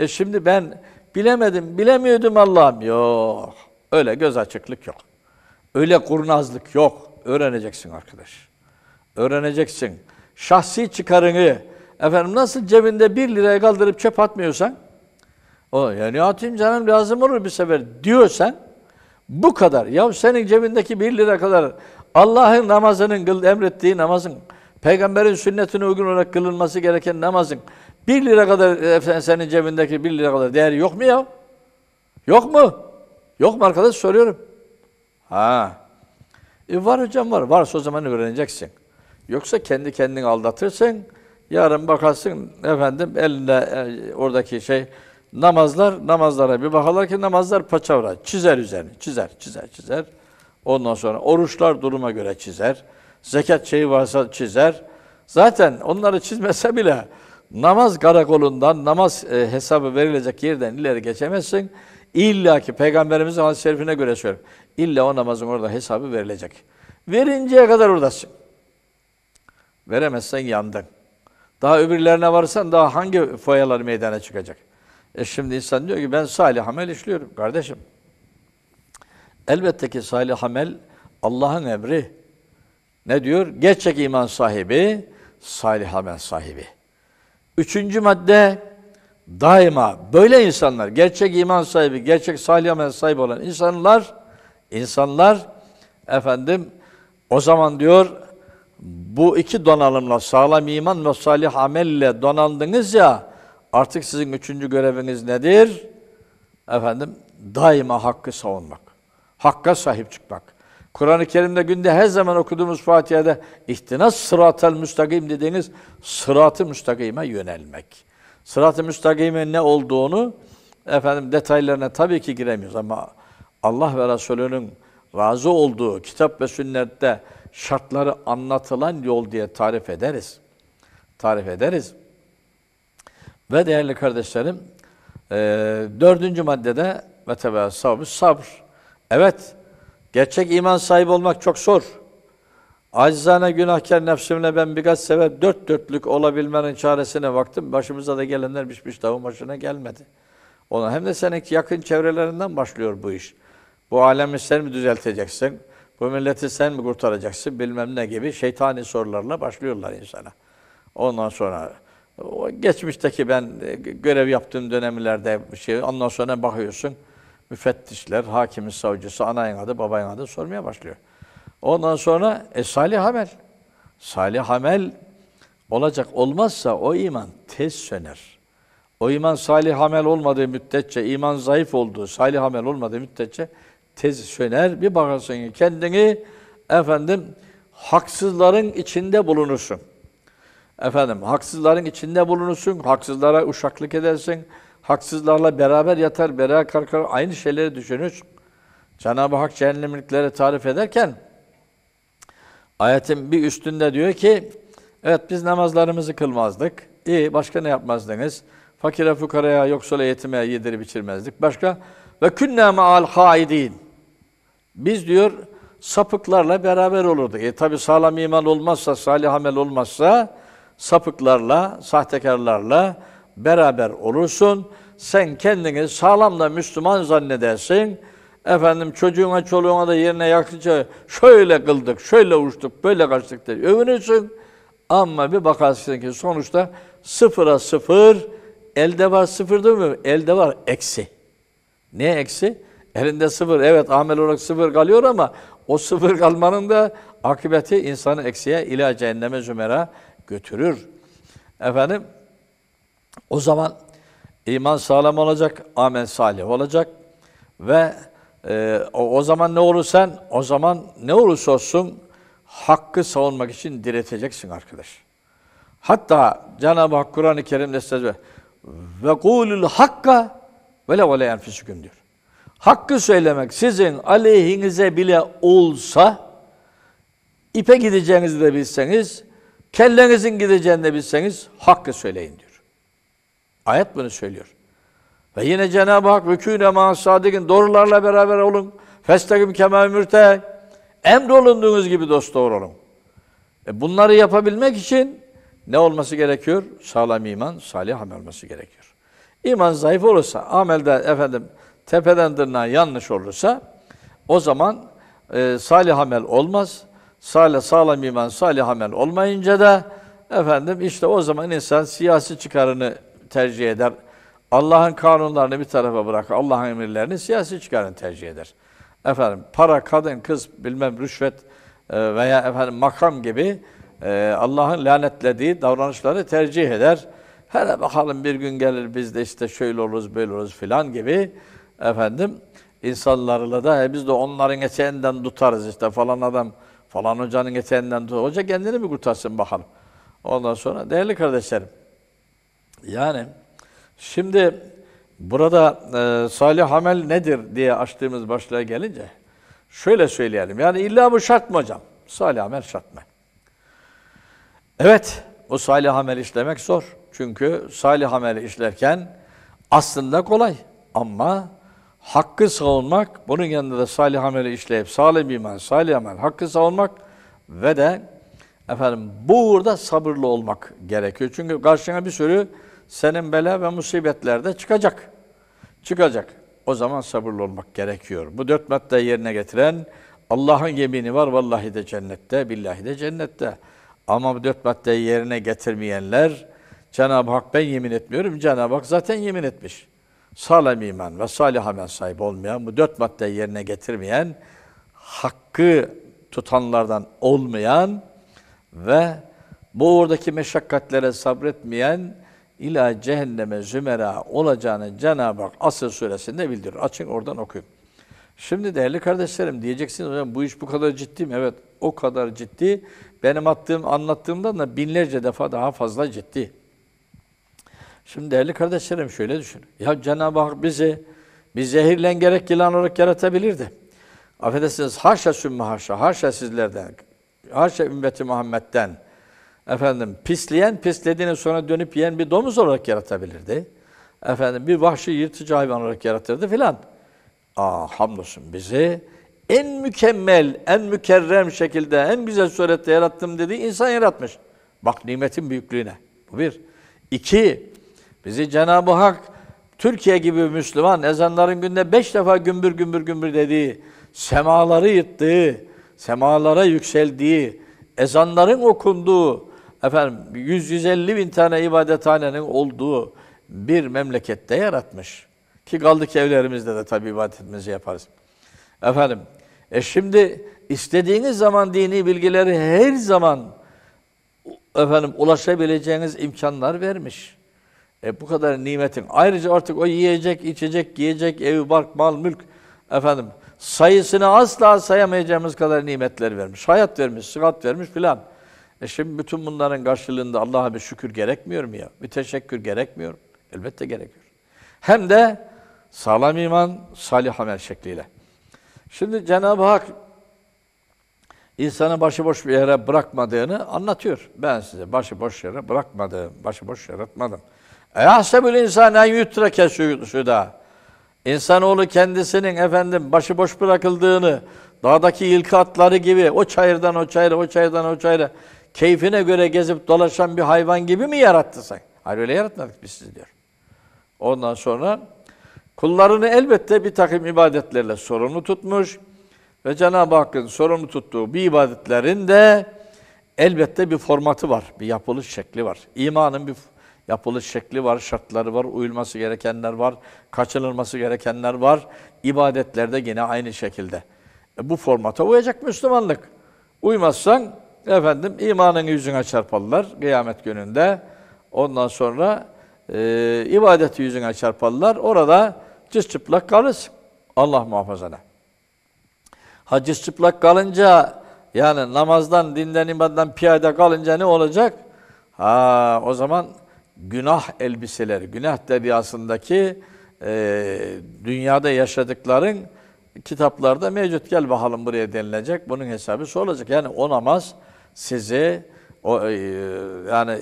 E şimdi ben bilemedim, bilemiyordum Allah'ım. Yok. Öyle göz açıklık yok. Öyle kurnazlık yok. Öğreneceksin arkadaş. Öğreneceksin. Şahsi çıkarını efendim nasıl cebinde bir liraya kaldırıp çöp atmıyorsan o yani atayım canım lazım olur bir sefer diyorsan bu kadar. Ya senin cebindeki bir lira kadar Allah'ın namazının emrettiği namazın, peygamberin sünnetine uygun olarak kılınması gereken namazın bir lira kadar efendim, senin cebindeki bir lira kadar değeri yok mu ya? Yok mu? Yok mu arkadaş soruyorum. Ha. E var hocam var. Varsa o zaman öğreneceksin. Yoksa kendi kendini aldatırsın. Yarın bakarsın efendim eline e, oradaki şey namazlar namazlara bir bakarlar ki namazlar paçavra. Çizer üzerine. Çizer, çizer, çizer. Ondan sonra oruçlar duruma göre çizer. Zekat şeyi varsa çizer. Zaten onları çizmese bile namaz karakolundan, namaz e, hesabı verilecek yerden ileri geçemezsin. İlla ki Peygamberimiz hadis-i şerifine göre söylüyorum. İlla o namazın orada hesabı verilecek. Verinceye kadar oradasın. Veremezsen yandın. Daha öbürlerine varsan daha hangi foyalar meydana çıkacak? E şimdi insan diyor ki ben salih amel işliyorum kardeşim. Elbette ki salih amel Allah'ın emri. Ne diyor? Gerçek iman sahibi, salih amel sahibi. Üçüncü madde daima böyle insanlar, gerçek iman sahibi, gerçek salih amel sahibi olan insanlar, insanlar efendim o zaman diyor bu iki donanımla sağlam iman ve salih amelle donandınız ya artık sizin üçüncü göreviniz nedir? Efendim daima hakkı savunmak. Hakka sahip çıkmak. Kur'an-ı Kerim'de günde her zaman okuduğumuz Fatiha'da ihtinas sıratel müstakim dediğiniz sıratı müstakime yönelmek. Sırat-ı müstakimin ne olduğunu efendim detaylarına tabii ki giremiyoruz ama Allah ve Resulü'nün razı olduğu kitap ve sünnette şartları anlatılan yol diye tarif ederiz. Tarif ederiz. Ve değerli kardeşlerim, e, dördüncü maddede ve sabr. Evet, gerçek iman sahibi olmak çok zor. Acizane günahkar nefsimle ben birkaç sefer dört dörtlük olabilmenin çaresine baktım. Başımıza da gelenler biçmiş davun başına gelmedi. Ona hem de senin yakın çevrelerinden başlıyor bu iş. Bu alemi sen mi düzelteceksin? Bu milleti sen mi kurtaracaksın? Bilmem ne gibi şeytani sorularla başlıyorlar insana. Ondan sonra o geçmişteki ben e, görev yaptığım dönemlerde şey, ondan sonra bakıyorsun müfettişler, hakimin savcısı, anayın adı, babayın adı sormaya başlıyor. Ondan sonra e, salih amel. Salih amel olacak olmazsa o iman tez söner. O iman salih amel olmadığı müddetçe, iman zayıf olduğu, salih amel olmadığı müddetçe tez söner. Bir bakarsın ki kendini efendim haksızların içinde bulunursun. Efendim haksızların içinde bulunursun, haksızlara uşaklık edersin, haksızlarla beraber yatar, beraber kalkar, aynı şeyleri düşünür. Cenab-ı Hak cehennemliklere tarif ederken Ayetin bir üstünde diyor ki, evet biz namazlarımızı kılmazdık. İyi, başka ne yapmazdınız? Fakire fukaraya, yoksula yetime yedirip içirmezdik. Başka? Ve künnâ al haidin. Biz diyor, sapıklarla beraber olurduk. E tabi sağlam iman olmazsa, salih amel olmazsa, sapıklarla, sahtekarlarla beraber olursun. Sen kendini sağlam da Müslüman zannedersin.'' Efendim çocuğuna çoluğuna da yerine yakışınca şöyle kıldık, şöyle uçtuk, böyle kaçtık diye övünürsün. Ama bir bakarsın ki sonuçta sıfıra sıfır, elde var sıfır değil mi? Elde var eksi. Ne eksi? Elinde sıfır. Evet amel olarak sıfır kalıyor ama o sıfır kalmanın da akıbeti insanı eksiye ila cehenneme zümera götürür. Efendim o zaman iman sağlam olacak, amel salih olacak ve ee, o, o zaman ne olursan, o zaman ne olursa olsun hakkı savunmak için direteceksin arkadaş. Hatta Cenab-ı Hak Kur'an-ı Kerim'de size ve kulul hakka ve le ve enfüsüküm diyor. Hakkı söylemek sizin aleyhinize bile olsa ipe gideceğinizi de bilseniz, kellenizin gideceğini de bilseniz hakkı söyleyin diyor. Ayet bunu söylüyor. Ve yine Cenab-ı Hak vekûne mâ sadikin doğrularla beraber olun. Festakım kemâ mürte. Emrolunduğunuz gibi dost doğru olun. E bunları yapabilmek için ne olması gerekiyor? Sağlam iman, salih amel olması gerekiyor. İman zayıf olursa, amelde efendim tepeden tırnağa yanlış olursa o zaman e, salih amel olmaz. Salih, sağlam iman, salih amel olmayınca da efendim işte o zaman insan siyasi çıkarını tercih eder Allah'ın kanunlarını bir tarafa bırak, Allah'ın emirlerini siyasi çıkarın tercih eder. Efendim para, kadın, kız, bilmem rüşvet e, veya efendim makam gibi e, Allah'ın lanetlediği davranışları tercih eder. Hele bakalım bir gün gelir biz de işte şöyle oluruz, böyle oluruz filan gibi efendim insanlarla da he, biz de onların eteğinden tutarız işte falan adam falan hocanın eteğinden tutar. Hoca kendini mi kurtarsın bakalım. Ondan sonra değerli kardeşlerim yani Şimdi burada e, salih amel nedir diye açtığımız başlığa gelince şöyle söyleyelim. Yani illa bu şart mı hocam? Salih amel şart mı? Evet, o salih amel işlemek zor. Çünkü salih ameli işlerken aslında kolay ama hakkı savunmak, bunun yanında da salih ameli işleyip salih iman, salih amel, hakkı savunmak ve de efendim burada sabırlı olmak gerekiyor. Çünkü karşına bir sürü senin bela ve musibetler de çıkacak. Çıkacak. O zaman sabırlı olmak gerekiyor. Bu dört maddeyi yerine getiren Allah'ın yemini var. Vallahi de cennette, billahi de cennette. Ama bu dört maddeyi yerine getirmeyenler, Cenab-ı Hak ben yemin etmiyorum, Cenab-ı Hak zaten yemin etmiş. Salim iman ve salih amel sahip olmayan, bu dört maddeyi yerine getirmeyen, hakkı tutanlardan olmayan ve bu oradaki meşakkatlere sabretmeyen ila cehenneme zümera olacağını Cenab-ı Hak Asr suresinde bildirir. Açın oradan okuyun. Şimdi değerli kardeşlerim diyeceksiniz hocam bu iş bu kadar ciddi mi? Evet o kadar ciddi. Benim attığım anlattığımdan da binlerce defa daha fazla ciddi. Şimdi değerli kardeşlerim şöyle düşünün. Ya Cenab-ı Hak bizi bir zehirlen gerek yılan olarak yaratabilirdi. Affedersiniz haşa sümme haşa, haşa sizlerden, haşa ümmeti Muhammed'den, Efendim pisleyen pislediğini sonra dönüp yiyen bir domuz olarak yaratabilirdi. Efendim bir vahşi yırtıcı hayvan olarak yaratırdı filan. Aa hamdolsun bizi en mükemmel, en mükerrem şekilde, en güzel surette yarattım dediği insan yaratmış. Bak nimetin büyüklüğüne. Bu bir. İki, bizi Cenab-ı Hak Türkiye gibi Müslüman ezanların günde beş defa gümbür gümbür gümbür dediği, semaları yıttığı, semalara yükseldiği, ezanların okunduğu, efendim 100-150 bin tane ibadethanenin olduğu bir memlekette yaratmış. Ki kaldı ki evlerimizde de tabi ibadetimizi yaparız. Efendim, e şimdi istediğiniz zaman dini bilgileri her zaman efendim ulaşabileceğiniz imkanlar vermiş. E bu kadar nimetin. Ayrıca artık o yiyecek, içecek, giyecek, ev, bark, mal, mülk efendim sayısını asla sayamayacağımız kadar nimetler vermiş. Hayat vermiş, sıhhat vermiş filan. E şimdi bütün bunların karşılığında Allah'a bir şükür gerekmiyor mu ya? Bir teşekkür gerekmiyor mu? Elbette gerekiyor. Hem de sağlam iman, salih amel şekliyle. Şimdi Cenab-ı Hak insanı başıboş bir yere bırakmadığını anlatıyor. Ben size başıboş yere bırakmadım, başıboş yaratmadım. E ahsebül insan en yutrake suda. İnsanoğlu kendisinin efendim başıboş bırakıldığını, dağdaki ilk atları gibi o çayırdan o çayıra, o çayırdan o çayıra keyfine göre gezip dolaşan bir hayvan gibi mi yarattı sen? Hayır öyle yaratmadık biz sizi diyor. Ondan sonra kullarını elbette bir takım ibadetlerle sorumlu tutmuş ve Cenab-ı Hakk'ın sorumlu tuttuğu bir ibadetlerin de elbette bir formatı var, bir yapılış şekli var. İmanın bir yapılış şekli var, şartları var, uyulması gerekenler var, kaçınılması gerekenler var. İbadetlerde yine aynı şekilde. E bu formata uyacak Müslümanlık. Uymazsan Efendim imanın yüzüne çarparlar kıyamet gününde. Ondan sonra e, ibadeti yüzüne çarparlar. Orada cız çıplak kalır Allah muhafaza ne. Ha cız çıplak kalınca yani namazdan, dinden, ibadetten piyade kalınca ne olacak? Ha o zaman günah elbiseleri, günah deryasındaki e, dünyada yaşadıkların kitaplarda mevcut gel bakalım buraya denilecek. Bunun hesabı sorulacak. Yani o namaz sizi o e, yani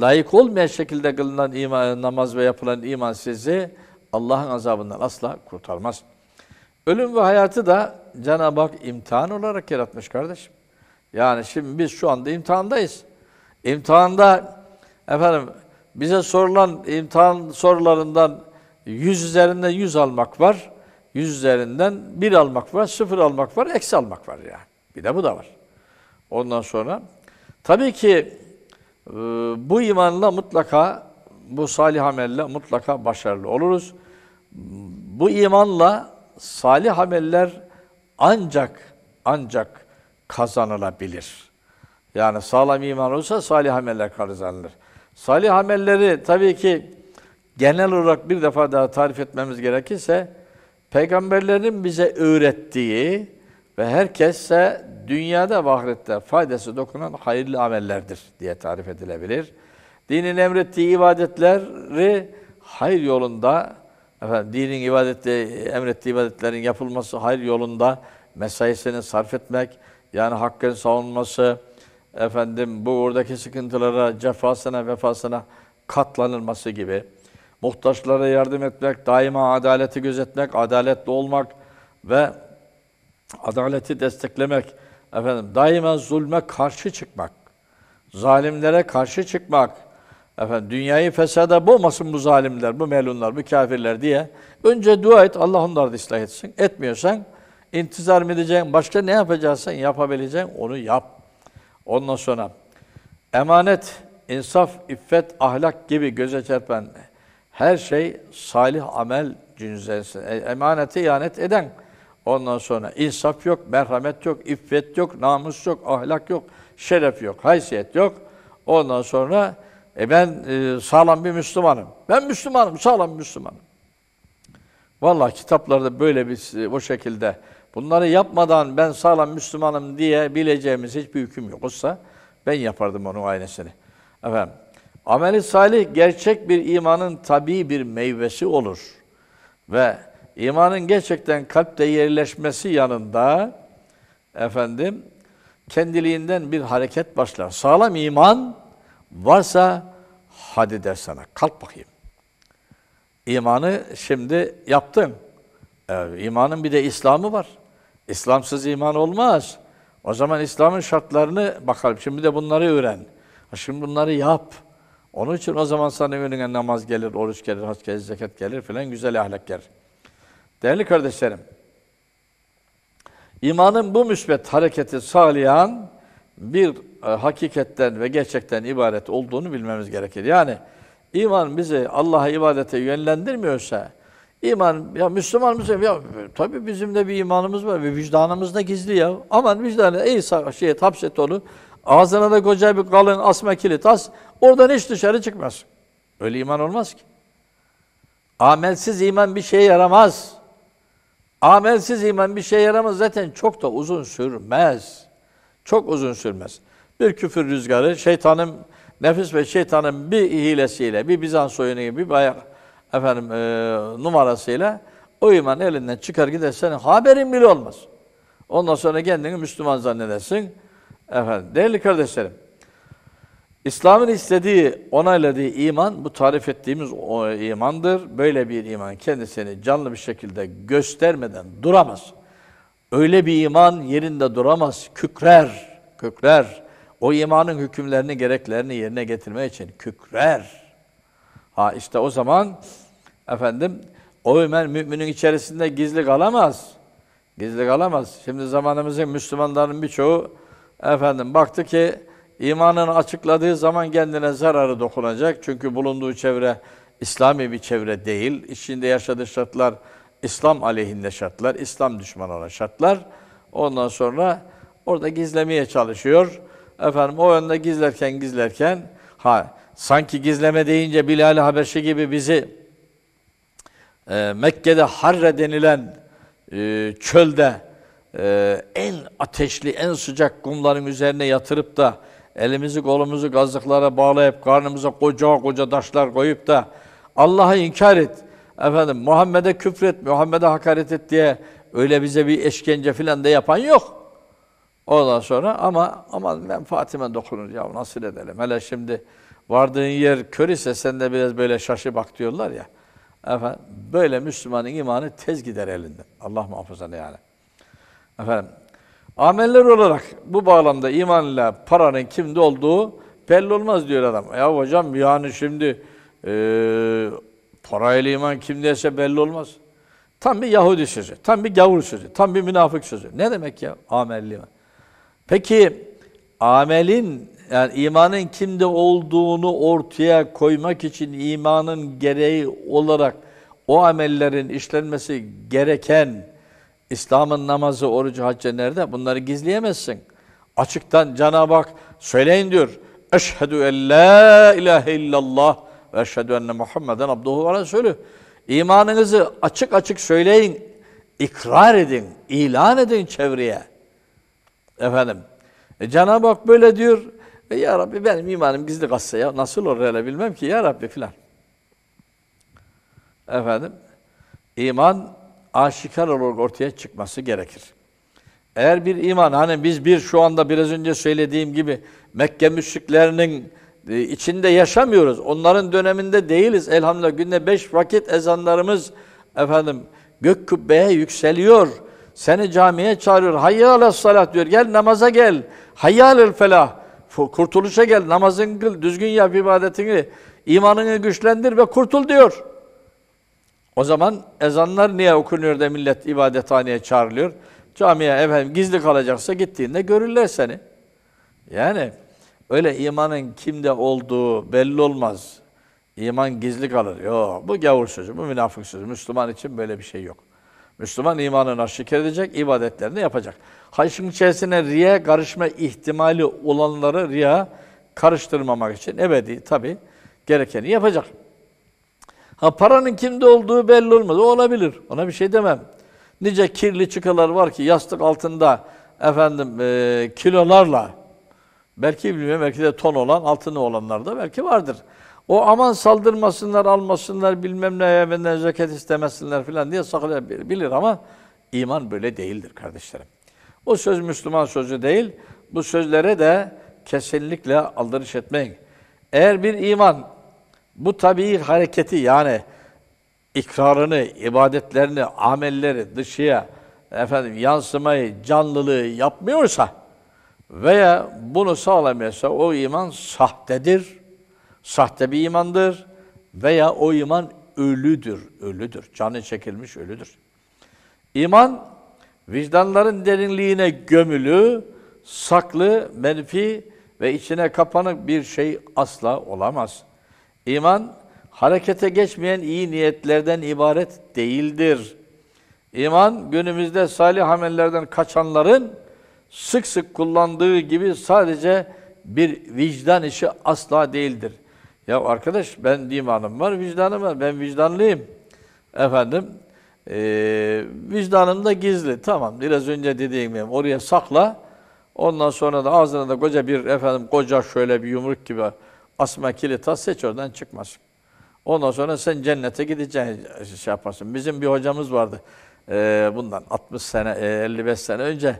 layık olmayan şekilde kılınan iman, namaz ve yapılan iman sizi Allah'ın azabından asla kurtarmaz. Ölüm ve hayatı da Cenab-ı Hak imtihan olarak yaratmış kardeşim. Yani şimdi biz şu anda imtihandayız. İmtihanda efendim bize sorulan imtihan sorularından yüz üzerinden yüz almak var. yüz üzerinden bir almak var, sıfır almak var, eksi almak var yani. Bir de bu da var. Ondan sonra tabii ki e, bu imanla mutlaka bu salih amelle mutlaka başarılı oluruz. Bu imanla salih ameller ancak ancak kazanılabilir. Yani sağlam iman olsa salih ameller kazanılır. Salih amelleri tabii ki genel olarak bir defa daha tarif etmemiz gerekirse peygamberlerin bize öğrettiği ve herkesse dünyada ve ahirette faydası dokunan hayırlı amellerdir diye tarif edilebilir. Dinin emrettiği ibadetleri hayır yolunda, efendim, dinin ibadeti, emrettiği ibadetlerin yapılması hayır yolunda mesaisini sarf etmek, yani hakkın savunması, efendim bu oradaki sıkıntılara, cefasına, vefasına katlanılması gibi. Muhtaçlara yardım etmek, daima adaleti gözetmek, adaletli olmak ve adaleti desteklemek, efendim daima zulme karşı çıkmak, zalimlere karşı çıkmak, efendim dünyayı fesada boğmasın bu zalimler, bu melunlar, bu kafirler diye önce dua et Allah onları da ıslah etsin. Etmiyorsan intizar mı edeceksin, başka ne yapacaksın yapabileceksin onu yap. Ondan sonra emanet, insaf, iffet, ahlak gibi göze çarpan her şey salih amel cinsensin. E, emaneti ihanet eden, Ondan sonra insaf yok, merhamet yok, iffet yok, namus yok, ahlak yok, şeref yok, haysiyet yok. Ondan sonra e ben e, sağlam bir Müslümanım. Ben Müslümanım, sağlam bir Müslümanım. Vallahi kitaplarda böyle bir e, o şekilde bunları yapmadan ben sağlam Müslümanım diye bileceğimiz hiçbir hüküm yok. Olsa ben yapardım onun aynısını. Efendim, ameli salih gerçek bir imanın tabii bir meyvesi olur ve İmanın gerçekten kalpte yerleşmesi yanında efendim kendiliğinden bir hareket başlar. Sağlam iman varsa hadi dersene kalk bakayım. İmanı şimdi yaptın. Evet, imanın bir de İslam'ı var. İslamsız iman olmaz. O zaman İslam'ın şartlarını bakalım. Şimdi de bunları öğren. Şimdi bunları yap. Onun için o zaman sana önüne namaz gelir, oruç gelir, hac gelir, zekat gelir filan güzel ahlak gelir. Değerli kardeşlerim, imanın bu müsbet hareketi sağlayan bir e, hakikatten ve gerçekten ibaret olduğunu bilmemiz gerekir. Yani iman bizi Allah'a ibadete yönlendirmiyorsa, iman ya Müslüman mısın? Ya tabii bizim de bir imanımız var bir vicdanımız da gizli ya. Aman vicdanı ey şey tapset onu. Ağzına da koca bir kalın asma kilit as. Oradan hiç dışarı çıkmaz. Öyle iman olmaz ki. Amelsiz iman bir şeye yaramaz. Amelsiz iman bir şey yaramaz zaten çok da uzun sürmez. Çok uzun sürmez. Bir küfür rüzgarı şeytanın nefis ve şeytanın bir hilesiyle, bir Bizans oyunu gibi bir ayak efendim e, numarasıyla o iman elinden çıkar gider senin haberin bile olmaz. Ondan sonra kendini Müslüman zannedersin. Efendim değerli kardeşlerim İslam'ın istediği, onayladığı iman bu tarif ettiğimiz o imandır. Böyle bir iman kendisini canlı bir şekilde göstermeden duramaz. Öyle bir iman yerinde duramaz, kükrer, kükrer. O imanın hükümlerini, gereklerini yerine getirme için kükrer. Ha işte o zaman efendim o iman müminin içerisinde gizli kalamaz. Gizli kalamaz. Şimdi zamanımızın Müslümanların birçoğu efendim baktı ki İmanını açıkladığı zaman kendine zararı dokunacak. Çünkü bulunduğu çevre İslami bir çevre değil. İçinde yaşadığı şartlar İslam aleyhinde şartlar, İslam düşmanı olan şartlar. Ondan sonra orada gizlemeye çalışıyor. Efendim o yönde gizlerken gizlerken ha sanki gizleme deyince Bilal Habeşi gibi bizi e, Mekke'de Harre denilen e, çölde e, en ateşli, en sıcak kumların üzerine yatırıp da elimizi kolumuzu kazıklara bağlayıp karnımıza koca koca taşlar koyup da Allah'ı inkar et, efendim Muhammed'e küfret, Muhammed'e hakaret et diye öyle bize bir eşkence filan da yapan yok. Ondan sonra ama ama ben Fatime dokunur ya nasıl edelim. Hele şimdi vardığın yer kör ise sen de biraz böyle şaşı bak diyorlar ya. Efendim böyle Müslümanın imanı tez gider elinde. Allah muhafaza yani. Efendim Ameller olarak bu bağlamda imanla paranın kimde olduğu belli olmaz diyor adam. Ya hocam yani şimdi e, parayla iman kimdeyse belli olmaz. Tam bir Yahudi sözü, tam bir gavur sözü, tam bir münafık sözü. Ne demek ya amelli iman? Peki amelin yani imanın kimde olduğunu ortaya koymak için imanın gereği olarak o amellerin işlenmesi gereken İslam'ın namazı, orucu, haccı nerede? Bunları gizleyemezsin. Açıktan Cenab-ı Hak söyleyin diyor. Eşhedü en la ilahe illallah ve eşhedü enne Muhammeden abduhu ve resulü. İmanınızı açık açık söyleyin, ikrar edin, ilan edin çevreye. Efendim, e Cenab-ı Hak böyle diyor. E ya Rabbi benim imanım gizli kalsa ya nasıl olur öyle bilmem ki ya Rabbi filan. Efendim, iman aşikar olarak ortaya çıkması gerekir. Eğer bir iman, hani biz bir şu anda biraz önce söylediğim gibi Mekke müşriklerinin e, içinde yaşamıyoruz. Onların döneminde değiliz. Elhamdülillah günde beş vakit ezanlarımız efendim gök kubbeye yükseliyor. Seni camiye çağırıyor. Hayyâle salat diyor. Gel namaza gel. Hayyâlel felah. Kurtuluşa gel. Namazın kıl. Düzgün yap ibadetini. İmanını güçlendir ve kurtul diyor. O zaman ezanlar niye okunuyor da millet ibadethaneye çağrılıyor? Camiye efendim gizli kalacaksa gittiğinde görürler seni. Yani öyle imanın kimde olduğu belli olmaz. İman gizli kalır. Yo bu gavur sözü, bu münafık sözü. Müslüman için böyle bir şey yok. Müslüman imanını aşık edecek, ibadetlerini yapacak. Haşın içerisine riya karışma ihtimali olanları riya karıştırmamak için ebedi tabi gerekeni yapacak. Ha paranın kimde olduğu belli olmaz. O olabilir. Ona bir şey demem. Nice kirli çıkalar var ki yastık altında efendim e, kilolarla belki bilmiyorum belki de ton olan altını olanlar da belki vardır. O aman saldırmasınlar, almasınlar, bilmem ne, benden zekat istemesinler falan diye saklayabilir ama iman böyle değildir kardeşlerim. O söz Müslüman sözü değil. Bu sözlere de kesinlikle aldırış etmeyin. Eğer bir iman bu tabii hareketi yani ikrarını, ibadetlerini, amelleri dışıya efendim yansımayı, canlılığı yapmıyorsa veya bunu sağlamıyorsa o iman sahtedir. Sahte bir imandır veya o iman ölüdür, ölüdür. Canı çekilmiş ölüdür. İman vicdanların derinliğine gömülü, saklı, menfi ve içine kapanık bir şey asla olamaz.'' İman, harekete geçmeyen iyi niyetlerden ibaret değildir. İman, günümüzde salih amellerden kaçanların sık sık kullandığı gibi sadece bir vicdan işi asla değildir. Ya arkadaş ben imanım var, vicdanım var, ben vicdanlıyım. Efendim, ee, vicdanım da gizli. Tamam, biraz önce dediğim gibi oraya sakla, ondan sonra da ağzına da koca bir efendim, koca şöyle bir yumruk gibi asma kilitas seç oradan çıkmaz. Ondan sonra sen cennete gideceğin şey yaparsın. Bizim bir hocamız vardı e, bundan 60 sene, 55 e, sene önce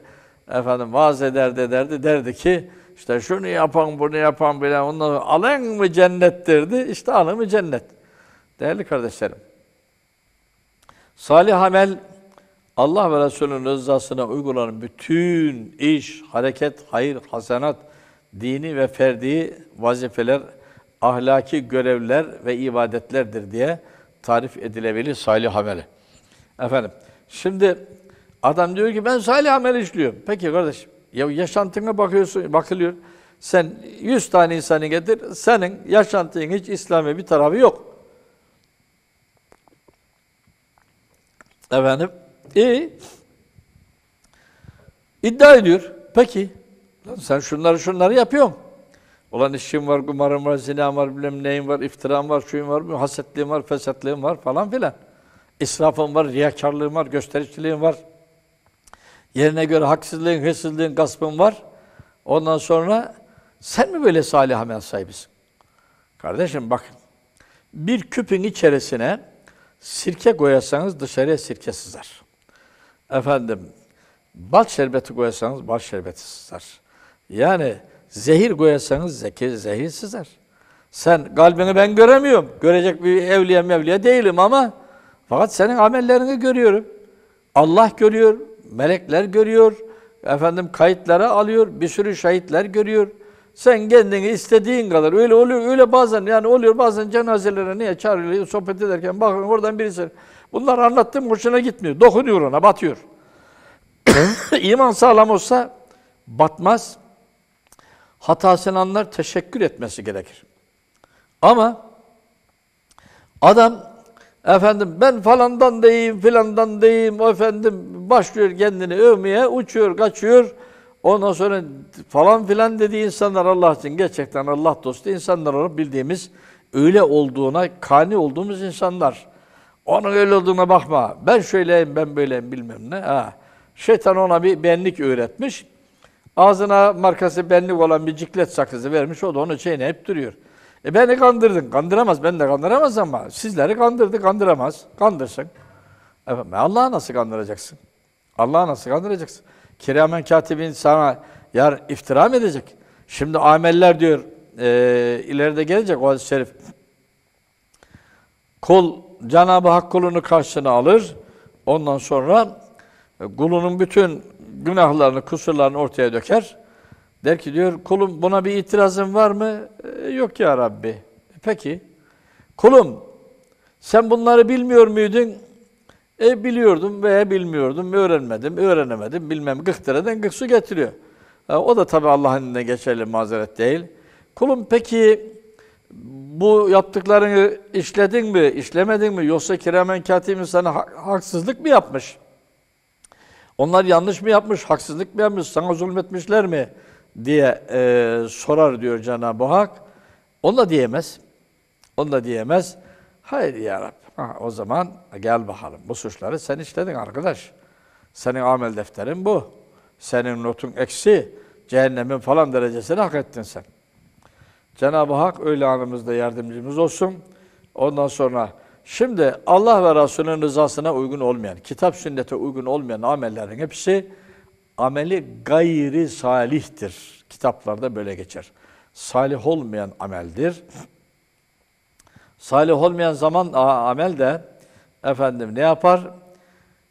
efendim vaaz ederdi ederdi derdi ki işte şunu yapan bunu yapan bile ondan alan mı cennet derdi işte alın mı cennet. Değerli kardeşlerim. Salih amel Allah ve Resulü'nün rızasına uygulanan bütün iş, hareket, hayır, hasenat, dini ve ferdi vazifeler, ahlaki görevler ve ibadetlerdir diye tarif edilebilir salih ameli. Efendim, şimdi adam diyor ki ben salih amel işliyorum. Peki kardeş, ya yaşantına bakıyorsun, bakılıyor. Sen 100 tane insanı getir, senin yaşantının hiç İslami bir tarafı yok. Efendim, iyi. E, iddia ediyor. Peki, Lan sen şunları şunları yapıyorsun. Olan işim var, gumarım var, zinam var, bilmem neyim var, iftiram var, şuyum var, hasetliğim var, fesatliğim var falan filan. İsrafım var, riyakarlığım var, gösterişçiliğim var. Yerine göre haksızlığın, hırsızlığın, gaspın var. Ondan sonra sen mi böyle salih amel sahibisin? Kardeşim bak, bir küpün içerisine sirke koyarsanız dışarıya sirke sızar. Efendim, bal şerbeti koyarsanız bal şerbeti sızar. Yani zehir koyarsanız zeki, zehir sızar. Sen kalbini ben göremiyorum. Görecek bir evliya mevliya değilim ama fakat senin amellerini görüyorum. Allah görüyor, melekler görüyor, efendim kayıtlara alıyor, bir sürü şahitler görüyor. Sen kendini istediğin kadar öyle oluyor, öyle bazen yani oluyor bazen cenazelere niye çağırıyor, sohbet ederken bakın oradan birisi bunlar anlattım hoşuna gitmiyor, dokunuyor ona, batıyor. İman sağlam olsa batmaz, hatasını anlar, teşekkür etmesi gerekir. Ama adam efendim ben falandan deyim, filandan deyim, efendim başlıyor kendini övmeye, uçuyor, kaçıyor. Ondan sonra falan filan dediği insanlar Allah için gerçekten Allah dostu insanlar olarak bildiğimiz öyle olduğuna, kani olduğumuz insanlar. Onun öyle olduğuna bakma. Ben şöyleyim, ben böyleyim bilmem ne. Ha. Şeytan ona bir benlik öğretmiş. Ağzına markası benlik olan bir ciklet sakızı vermiş, o da onu çiğneyip duruyor. E beni kandırdın, kandıramaz, ben de kandıramaz ama sizleri kandırdı, kandıramaz, kandırsın. Efendim, Allah'a nasıl kandıracaksın? Allah'a nasıl kandıracaksın? Kiramen katibin sana yar iftira mı edecek? Şimdi ameller diyor, e, ileride gelecek o hadis-i şerif. Kul, Cenab-ı Hak kulunu karşısına alır, ondan sonra e, kulunun bütün günahlarını, kusurlarını ortaya döker. Der ki diyor, kulum buna bir itirazın var mı? E, yok ya Rabbi. E, peki. Kulum, sen bunları bilmiyor muydun? E biliyordum veya bilmiyordum, öğrenmedim, öğrenemedim, bilmem gıktıreden gık su getiriyor. E, o da tabi Allah'ın önüne geçerli mazeret değil. Kulum peki bu yaptıklarını işledin mi, işlemedin mi? Yoksa kiramen katimin sana haksızlık mı yapmış? Onlar yanlış mı yapmış, haksızlık mı yapmış, sana zulmetmişler mi diye e, sorar diyor Cenab-ı Hak. Onu da diyemez. Onu da diyemez. Hayır ya Rabbi. Ha, o zaman gel bakalım. Bu suçları sen işledin arkadaş. Senin amel defterin bu. Senin notun eksi. Cehennemin falan derecesini hak ettin sen. Cenab-ı Hak öyle anımızda yardımcımız olsun. Ondan sonra Şimdi Allah ve Resulünün rızasına uygun olmayan, kitap sünnete uygun olmayan amellerin hepsi ameli gayri salihtir. Kitaplarda böyle geçer. Salih olmayan ameldir. Salih olmayan zaman amel de efendim ne yapar?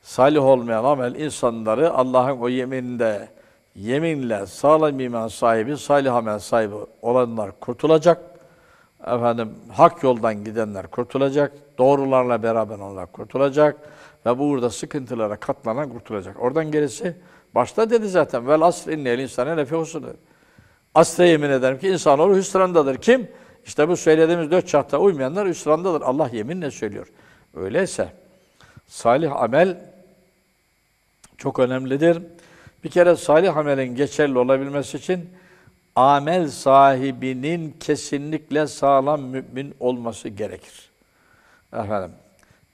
Salih olmayan amel insanları Allah'ın o yemininde yeminle sağlam iman sahibi, salih amel sahibi olanlar kurtulacak efendim hak yoldan gidenler kurtulacak, doğrularla beraber onlar kurtulacak ve bu uğurda sıkıntılara katlanan kurtulacak. Oradan gerisi başta dedi zaten vel asr innel insane lefi husnul. Asre yemin ederim ki insan insanoğlu hüsrandadır. Kim? İşte bu söylediğimiz dört şarta uymayanlar hüsrandadır. Allah yeminle söylüyor. Öyleyse salih amel çok önemlidir. Bir kere salih amelin geçerli olabilmesi için amel sahibinin kesinlikle sağlam mümin olması gerekir. Efendim.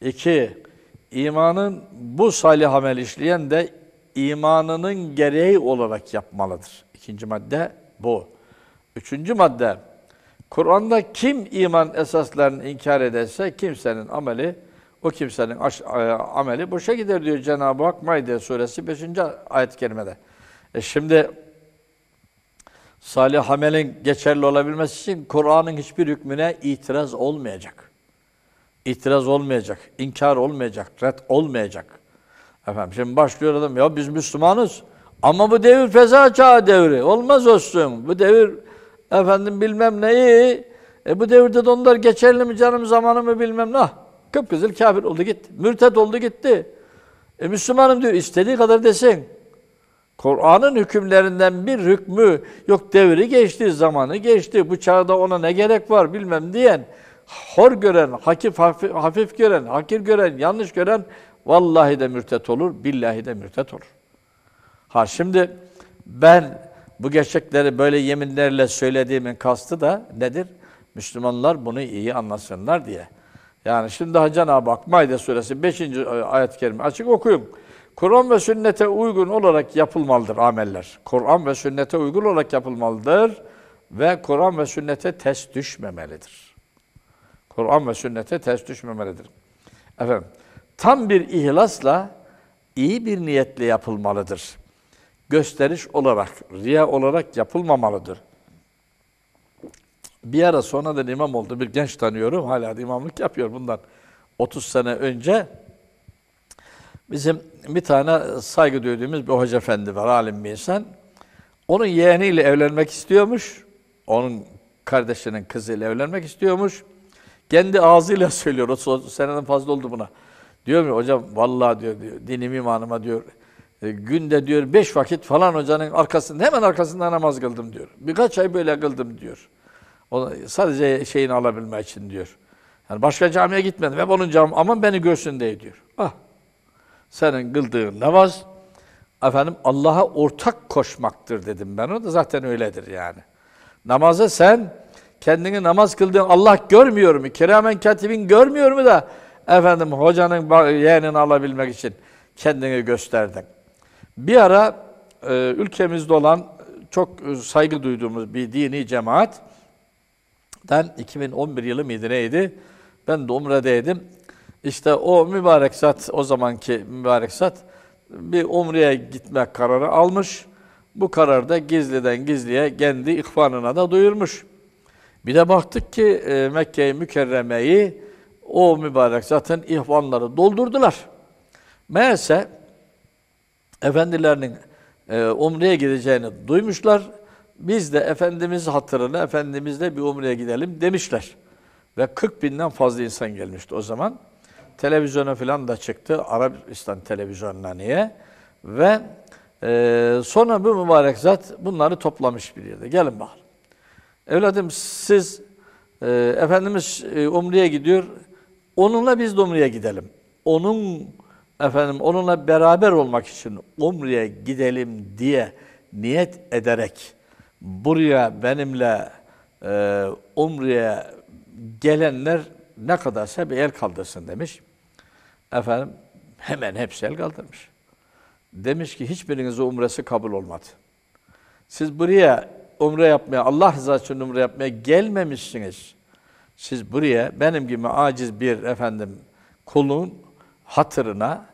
İki, imanın bu salih amel işleyen de imanının gereği olarak yapmalıdır. İkinci madde bu. Üçüncü madde, Kur'an'da kim iman esaslarını inkar ederse kimsenin ameli o kimsenin e, ameli boşa gider diyor Cenab-ı Hak Maide suresi 5. ayet-i kerimede. E şimdi salih amelin geçerli olabilmesi için Kur'an'ın hiçbir hükmüne itiraz olmayacak. İtiraz olmayacak, inkar olmayacak, red olmayacak. Efendim şimdi başlıyor adam, ya biz Müslümanız ama bu devir feza çağı devri. Olmaz olsun. Bu devir efendim bilmem neyi, e bu devirde de onlar geçerli mi canım zamanı mı bilmem ne. Ah, kıpkızıl kafir oldu gitti. Mürtet oldu gitti. E Müslümanım diyor. istediği kadar desin. Kur'an'ın hükümlerinden bir hükmü yok devri geçti, zamanı geçti. Bu çağda ona ne gerek var bilmem diyen, hor gören, hakif, hafif, hafif gören, hakir gören, yanlış gören vallahi de mürtet olur, billahi de mürtet olur. Ha şimdi ben bu gerçekleri böyle yeminlerle söylediğimin kastı da nedir? Müslümanlar bunu iyi anlasınlar diye. Yani şimdi daha Cenab-ı Hak Maide suresi 5. E, ayet-i kerime açık okuyun. Kur'an ve sünnete uygun olarak yapılmalıdır ameller. Kur'an ve sünnete uygun olarak yapılmalıdır ve Kur'an ve sünnete ters düşmemelidir. Kur'an ve sünnete ters düşmemelidir. Efendim, tam bir ihlasla iyi bir niyetle yapılmalıdır. Gösteriş olarak, riya olarak yapılmamalıdır. Bir ara sonra da imam oldu. Bir genç tanıyorum. Hala da imamlık yapıyor bundan. 30 sene önce Bizim bir tane saygı duyduğumuz bir hoca efendi var, alim bir insan. Onun yeğeniyle evlenmek istiyormuş. Onun kardeşinin kızıyla evlenmek istiyormuş. Kendi ağzıyla söylüyor. 30 seneden fazla oldu buna. Diyor mu hocam vallahi diyor, diyor dinim imanıma diyor. E, günde diyor beş vakit falan hocanın arkasında hemen arkasında namaz kıldım diyor. Birkaç ay böyle kıldım diyor. O, sadece şeyini alabilme için diyor. Yani başka camiye gitmedim. Hep onun cami aman beni görsün diye diyor. Ah senin kıldığın namaz efendim Allah'a ortak koşmaktır dedim ben. O da zaten öyledir yani. Namazı sen kendini namaz kıldığın Allah görmüyor mu? Kiramen katibin görmüyor mu da efendim hocanın yeğenini alabilmek için kendini gösterdin. Bir ara e, ülkemizde olan çok e, saygı duyduğumuz bir dini cemaat ben 2011 yılı mıydı neydi? Ben de Umre'deydim. İşte o mübarek zat, o zamanki mübarek zat bir umreye gitmek kararı almış. Bu kararı da gizliden gizliye kendi ihvanına da duyurmuş. Bir de baktık ki e, Mekke-i Mükerreme'yi o mübarek zaten ihvanları doldurdular. Meğerse efendilerinin e, umreye gideceğini duymuşlar. Biz de Efendimiz hatırına Efendimizle bir umreye gidelim demişler. Ve 40 binden fazla insan gelmişti o zaman televizyona falan da çıktı. Arabistan televizyonuna niye? Ve e, sonra bu mübarek zat bunları toplamış bir yerde. Gelin bakalım. Evladım siz e, Efendimiz e, Umre'ye gidiyor. Onunla biz de Umre'ye gidelim. Onun efendim onunla beraber olmak için Umre'ye gidelim diye niyet ederek buraya benimle e, Umre'ye gelenler ne kadarsa bir el kaldırsın demiş. Efendim hemen hepsi el kaldırmış. Demiş ki hiçbirinizin umresi kabul olmadı. Siz buraya umre yapmaya, Allah rızası için umre yapmaya gelmemişsiniz. Siz buraya benim gibi aciz bir efendim kulun hatırına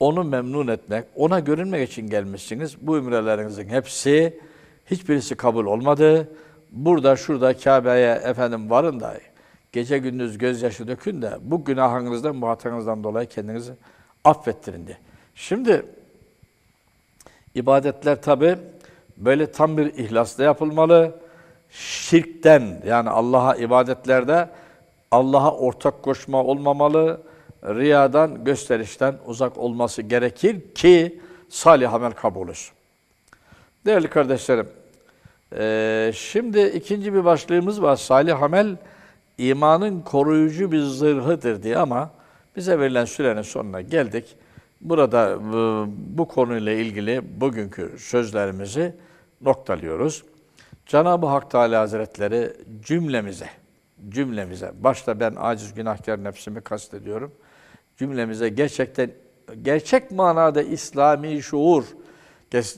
onu memnun etmek, ona görünmek için gelmişsiniz. Bu ümrelerinizin hepsi hiçbirisi kabul olmadı. Burada şurada Kabe'ye efendim varın dahi gece gündüz gözyaşı dökün de bu günahınızdan, bu hatanızdan dolayı kendinizi affettirin diye. Şimdi ibadetler tabi böyle tam bir ihlasla yapılmalı. Şirkten yani Allah'a ibadetlerde Allah'a ortak koşma olmamalı. Riyadan, gösterişten uzak olması gerekir ki salih amel kabul olsun. Değerli kardeşlerim, şimdi ikinci bir başlığımız var. Salih amel imanın koruyucu bir zırhıdır diye ama bize verilen sürenin sonuna geldik. Burada e, bu konuyla ilgili bugünkü sözlerimizi noktalıyoruz. Cenab-ı Hak Teala Hazretleri cümlemize, cümlemize, başta ben aciz günahkar nefsimi kastediyorum, cümlemize gerçekten, gerçek manada İslami şuur,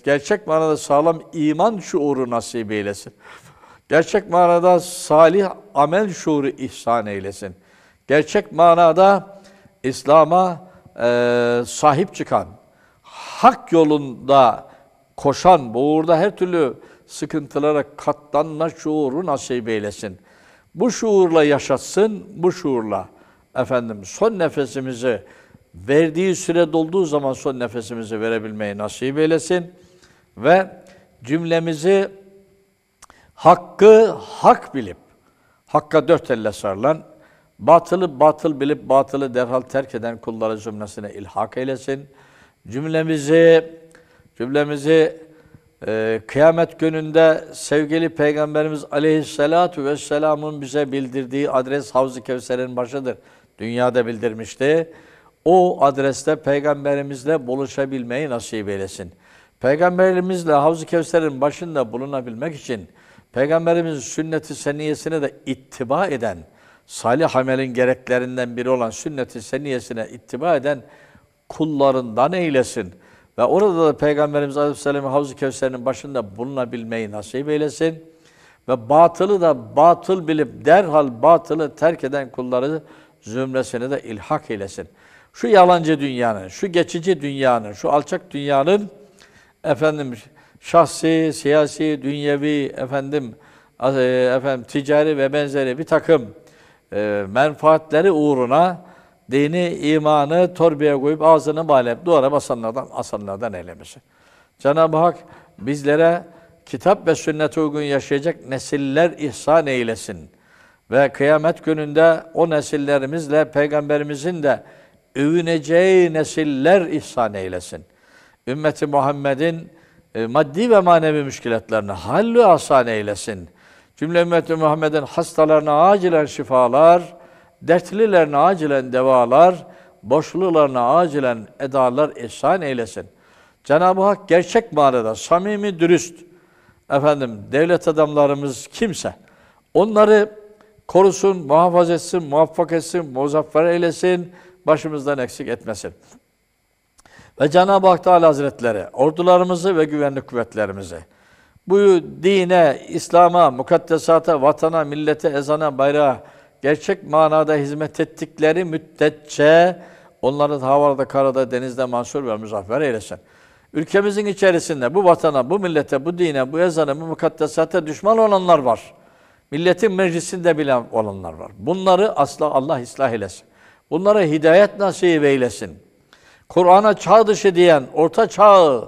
gerçek manada sağlam iman şuuru nasip eylesin. Gerçek manada salih amel şuuru ihsan eylesin. Gerçek manada İslam'a e, sahip çıkan, hak yolunda koşan, bu boğurda her türlü sıkıntılara katlanma şuuru nasip eylesin. Bu şuurla yaşatsın, bu şuurla efendim son nefesimizi verdiği süre dolduğu zaman son nefesimizi verebilmeyi nasip eylesin ve cümlemizi hakkı hak bilip, hakka dört elle sarılan, batılı batıl bilip batılı derhal terk eden kulları zümresine ilhak eylesin. Cümlemizi, cümlemizi e, kıyamet gününde sevgili Peygamberimiz Aleyhisselatu Vesselam'ın bize bildirdiği adres Havz-ı Kevser'in başıdır. Dünyada bildirmişti. O adreste Peygamberimizle buluşabilmeyi nasip eylesin. Peygamberimizle Havz-ı Kevser'in başında bulunabilmek için Peygamberimizin sünneti seniyesine de ittiba eden, salih amelin gereklerinden biri olan sünneti seniyesine ittiba eden kullarından eylesin. Ve orada da Peygamberimiz Aleyhisselam'ın Havz-ı Kevser'in başında bulunabilmeyi nasip eylesin. Ve batılı da batıl bilip derhal batılı terk eden kulları zümresine de ilhak eylesin. Şu yalancı dünyanın, şu geçici dünyanın, şu alçak dünyanın efendim şahsi, siyasi, dünyevi, efendim, e, efendim ticari ve benzeri bir takım e, menfaatleri uğruna dini, imanı torbaya koyup ağzını bağlayıp duvara basanlardan, asanlardan eylemesin. Cenab-ı Hak bizlere kitap ve sünnet uygun yaşayacak nesiller ihsan eylesin. Ve kıyamet gününde o nesillerimizle peygamberimizin de övüneceği nesiller ihsan eylesin. Ümmeti Muhammed'in e, maddi ve manevi müşkilatlarını hallü asan eylesin. Cümle ümmeti Muhammed'in hastalarına acilen şifalar, dertlilerine acilen devalar, boşlularına acilen edalar ihsan eylesin. Cenab-ı Hak gerçek manada samimi dürüst efendim devlet adamlarımız kimse onları korusun, muhafaza etsin, muvaffak etsin, muzaffer eylesin, başımızdan eksik etmesin. Ve Cenab-ı Hak Teala Hazretleri ordularımızı ve güvenlik kuvvetlerimizi bu dine, İslam'a, mukaddesata, vatana, millete, ezana, bayrağa gerçek manada hizmet ettikleri müddetçe onları havada, karada, denizde mansur ve muzaffer eylesin. Ülkemizin içerisinde bu vatana, bu millete, bu dine, bu ezana, bu mukaddesata düşman olanlar var. Milletin meclisinde bile olanlar var. Bunları asla Allah ıslah eylesin. Bunlara hidayet nasip eylesin. Kur'an'a çağ dışı diyen, orta çağ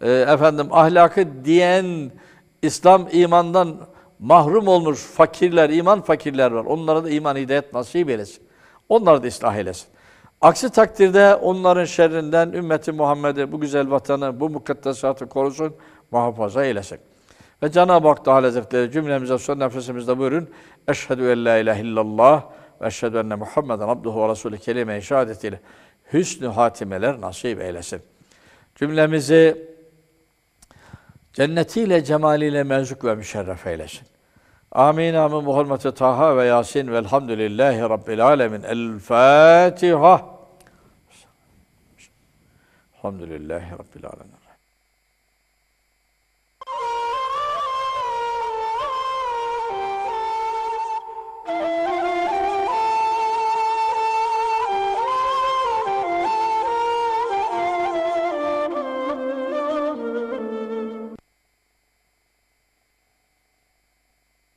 e, efendim ahlakı diyen, İslam imandan mahrum olmuş fakirler, iman fakirler var. Onlara da iman hidayet nasip eylesin. Onları da ıslah eylesin. Aksi takdirde onların şerrinden ümmeti Muhammed'i, bu güzel vatanı, bu mukaddesatı korusun, muhafaza eylesin. Ve Cenab-ı Hak Teala Hazretleri cümlemize son nefesimizde buyurun. Eşhedü en la ilahe illallah ve eşhedü enne Muhammeden abduhu ve resulü kelime-i şehadetiyle hüsnü hatimeler nasip eylesin. Cümlemizi cennetiyle, cemaliyle menzuk ve müşerref eylesin. Amin amin Muhammed hürmeti Taha ve Yasin velhamdülillahi rabbil alemin. El Fatiha. Elhamdülillahi rabbil alemin.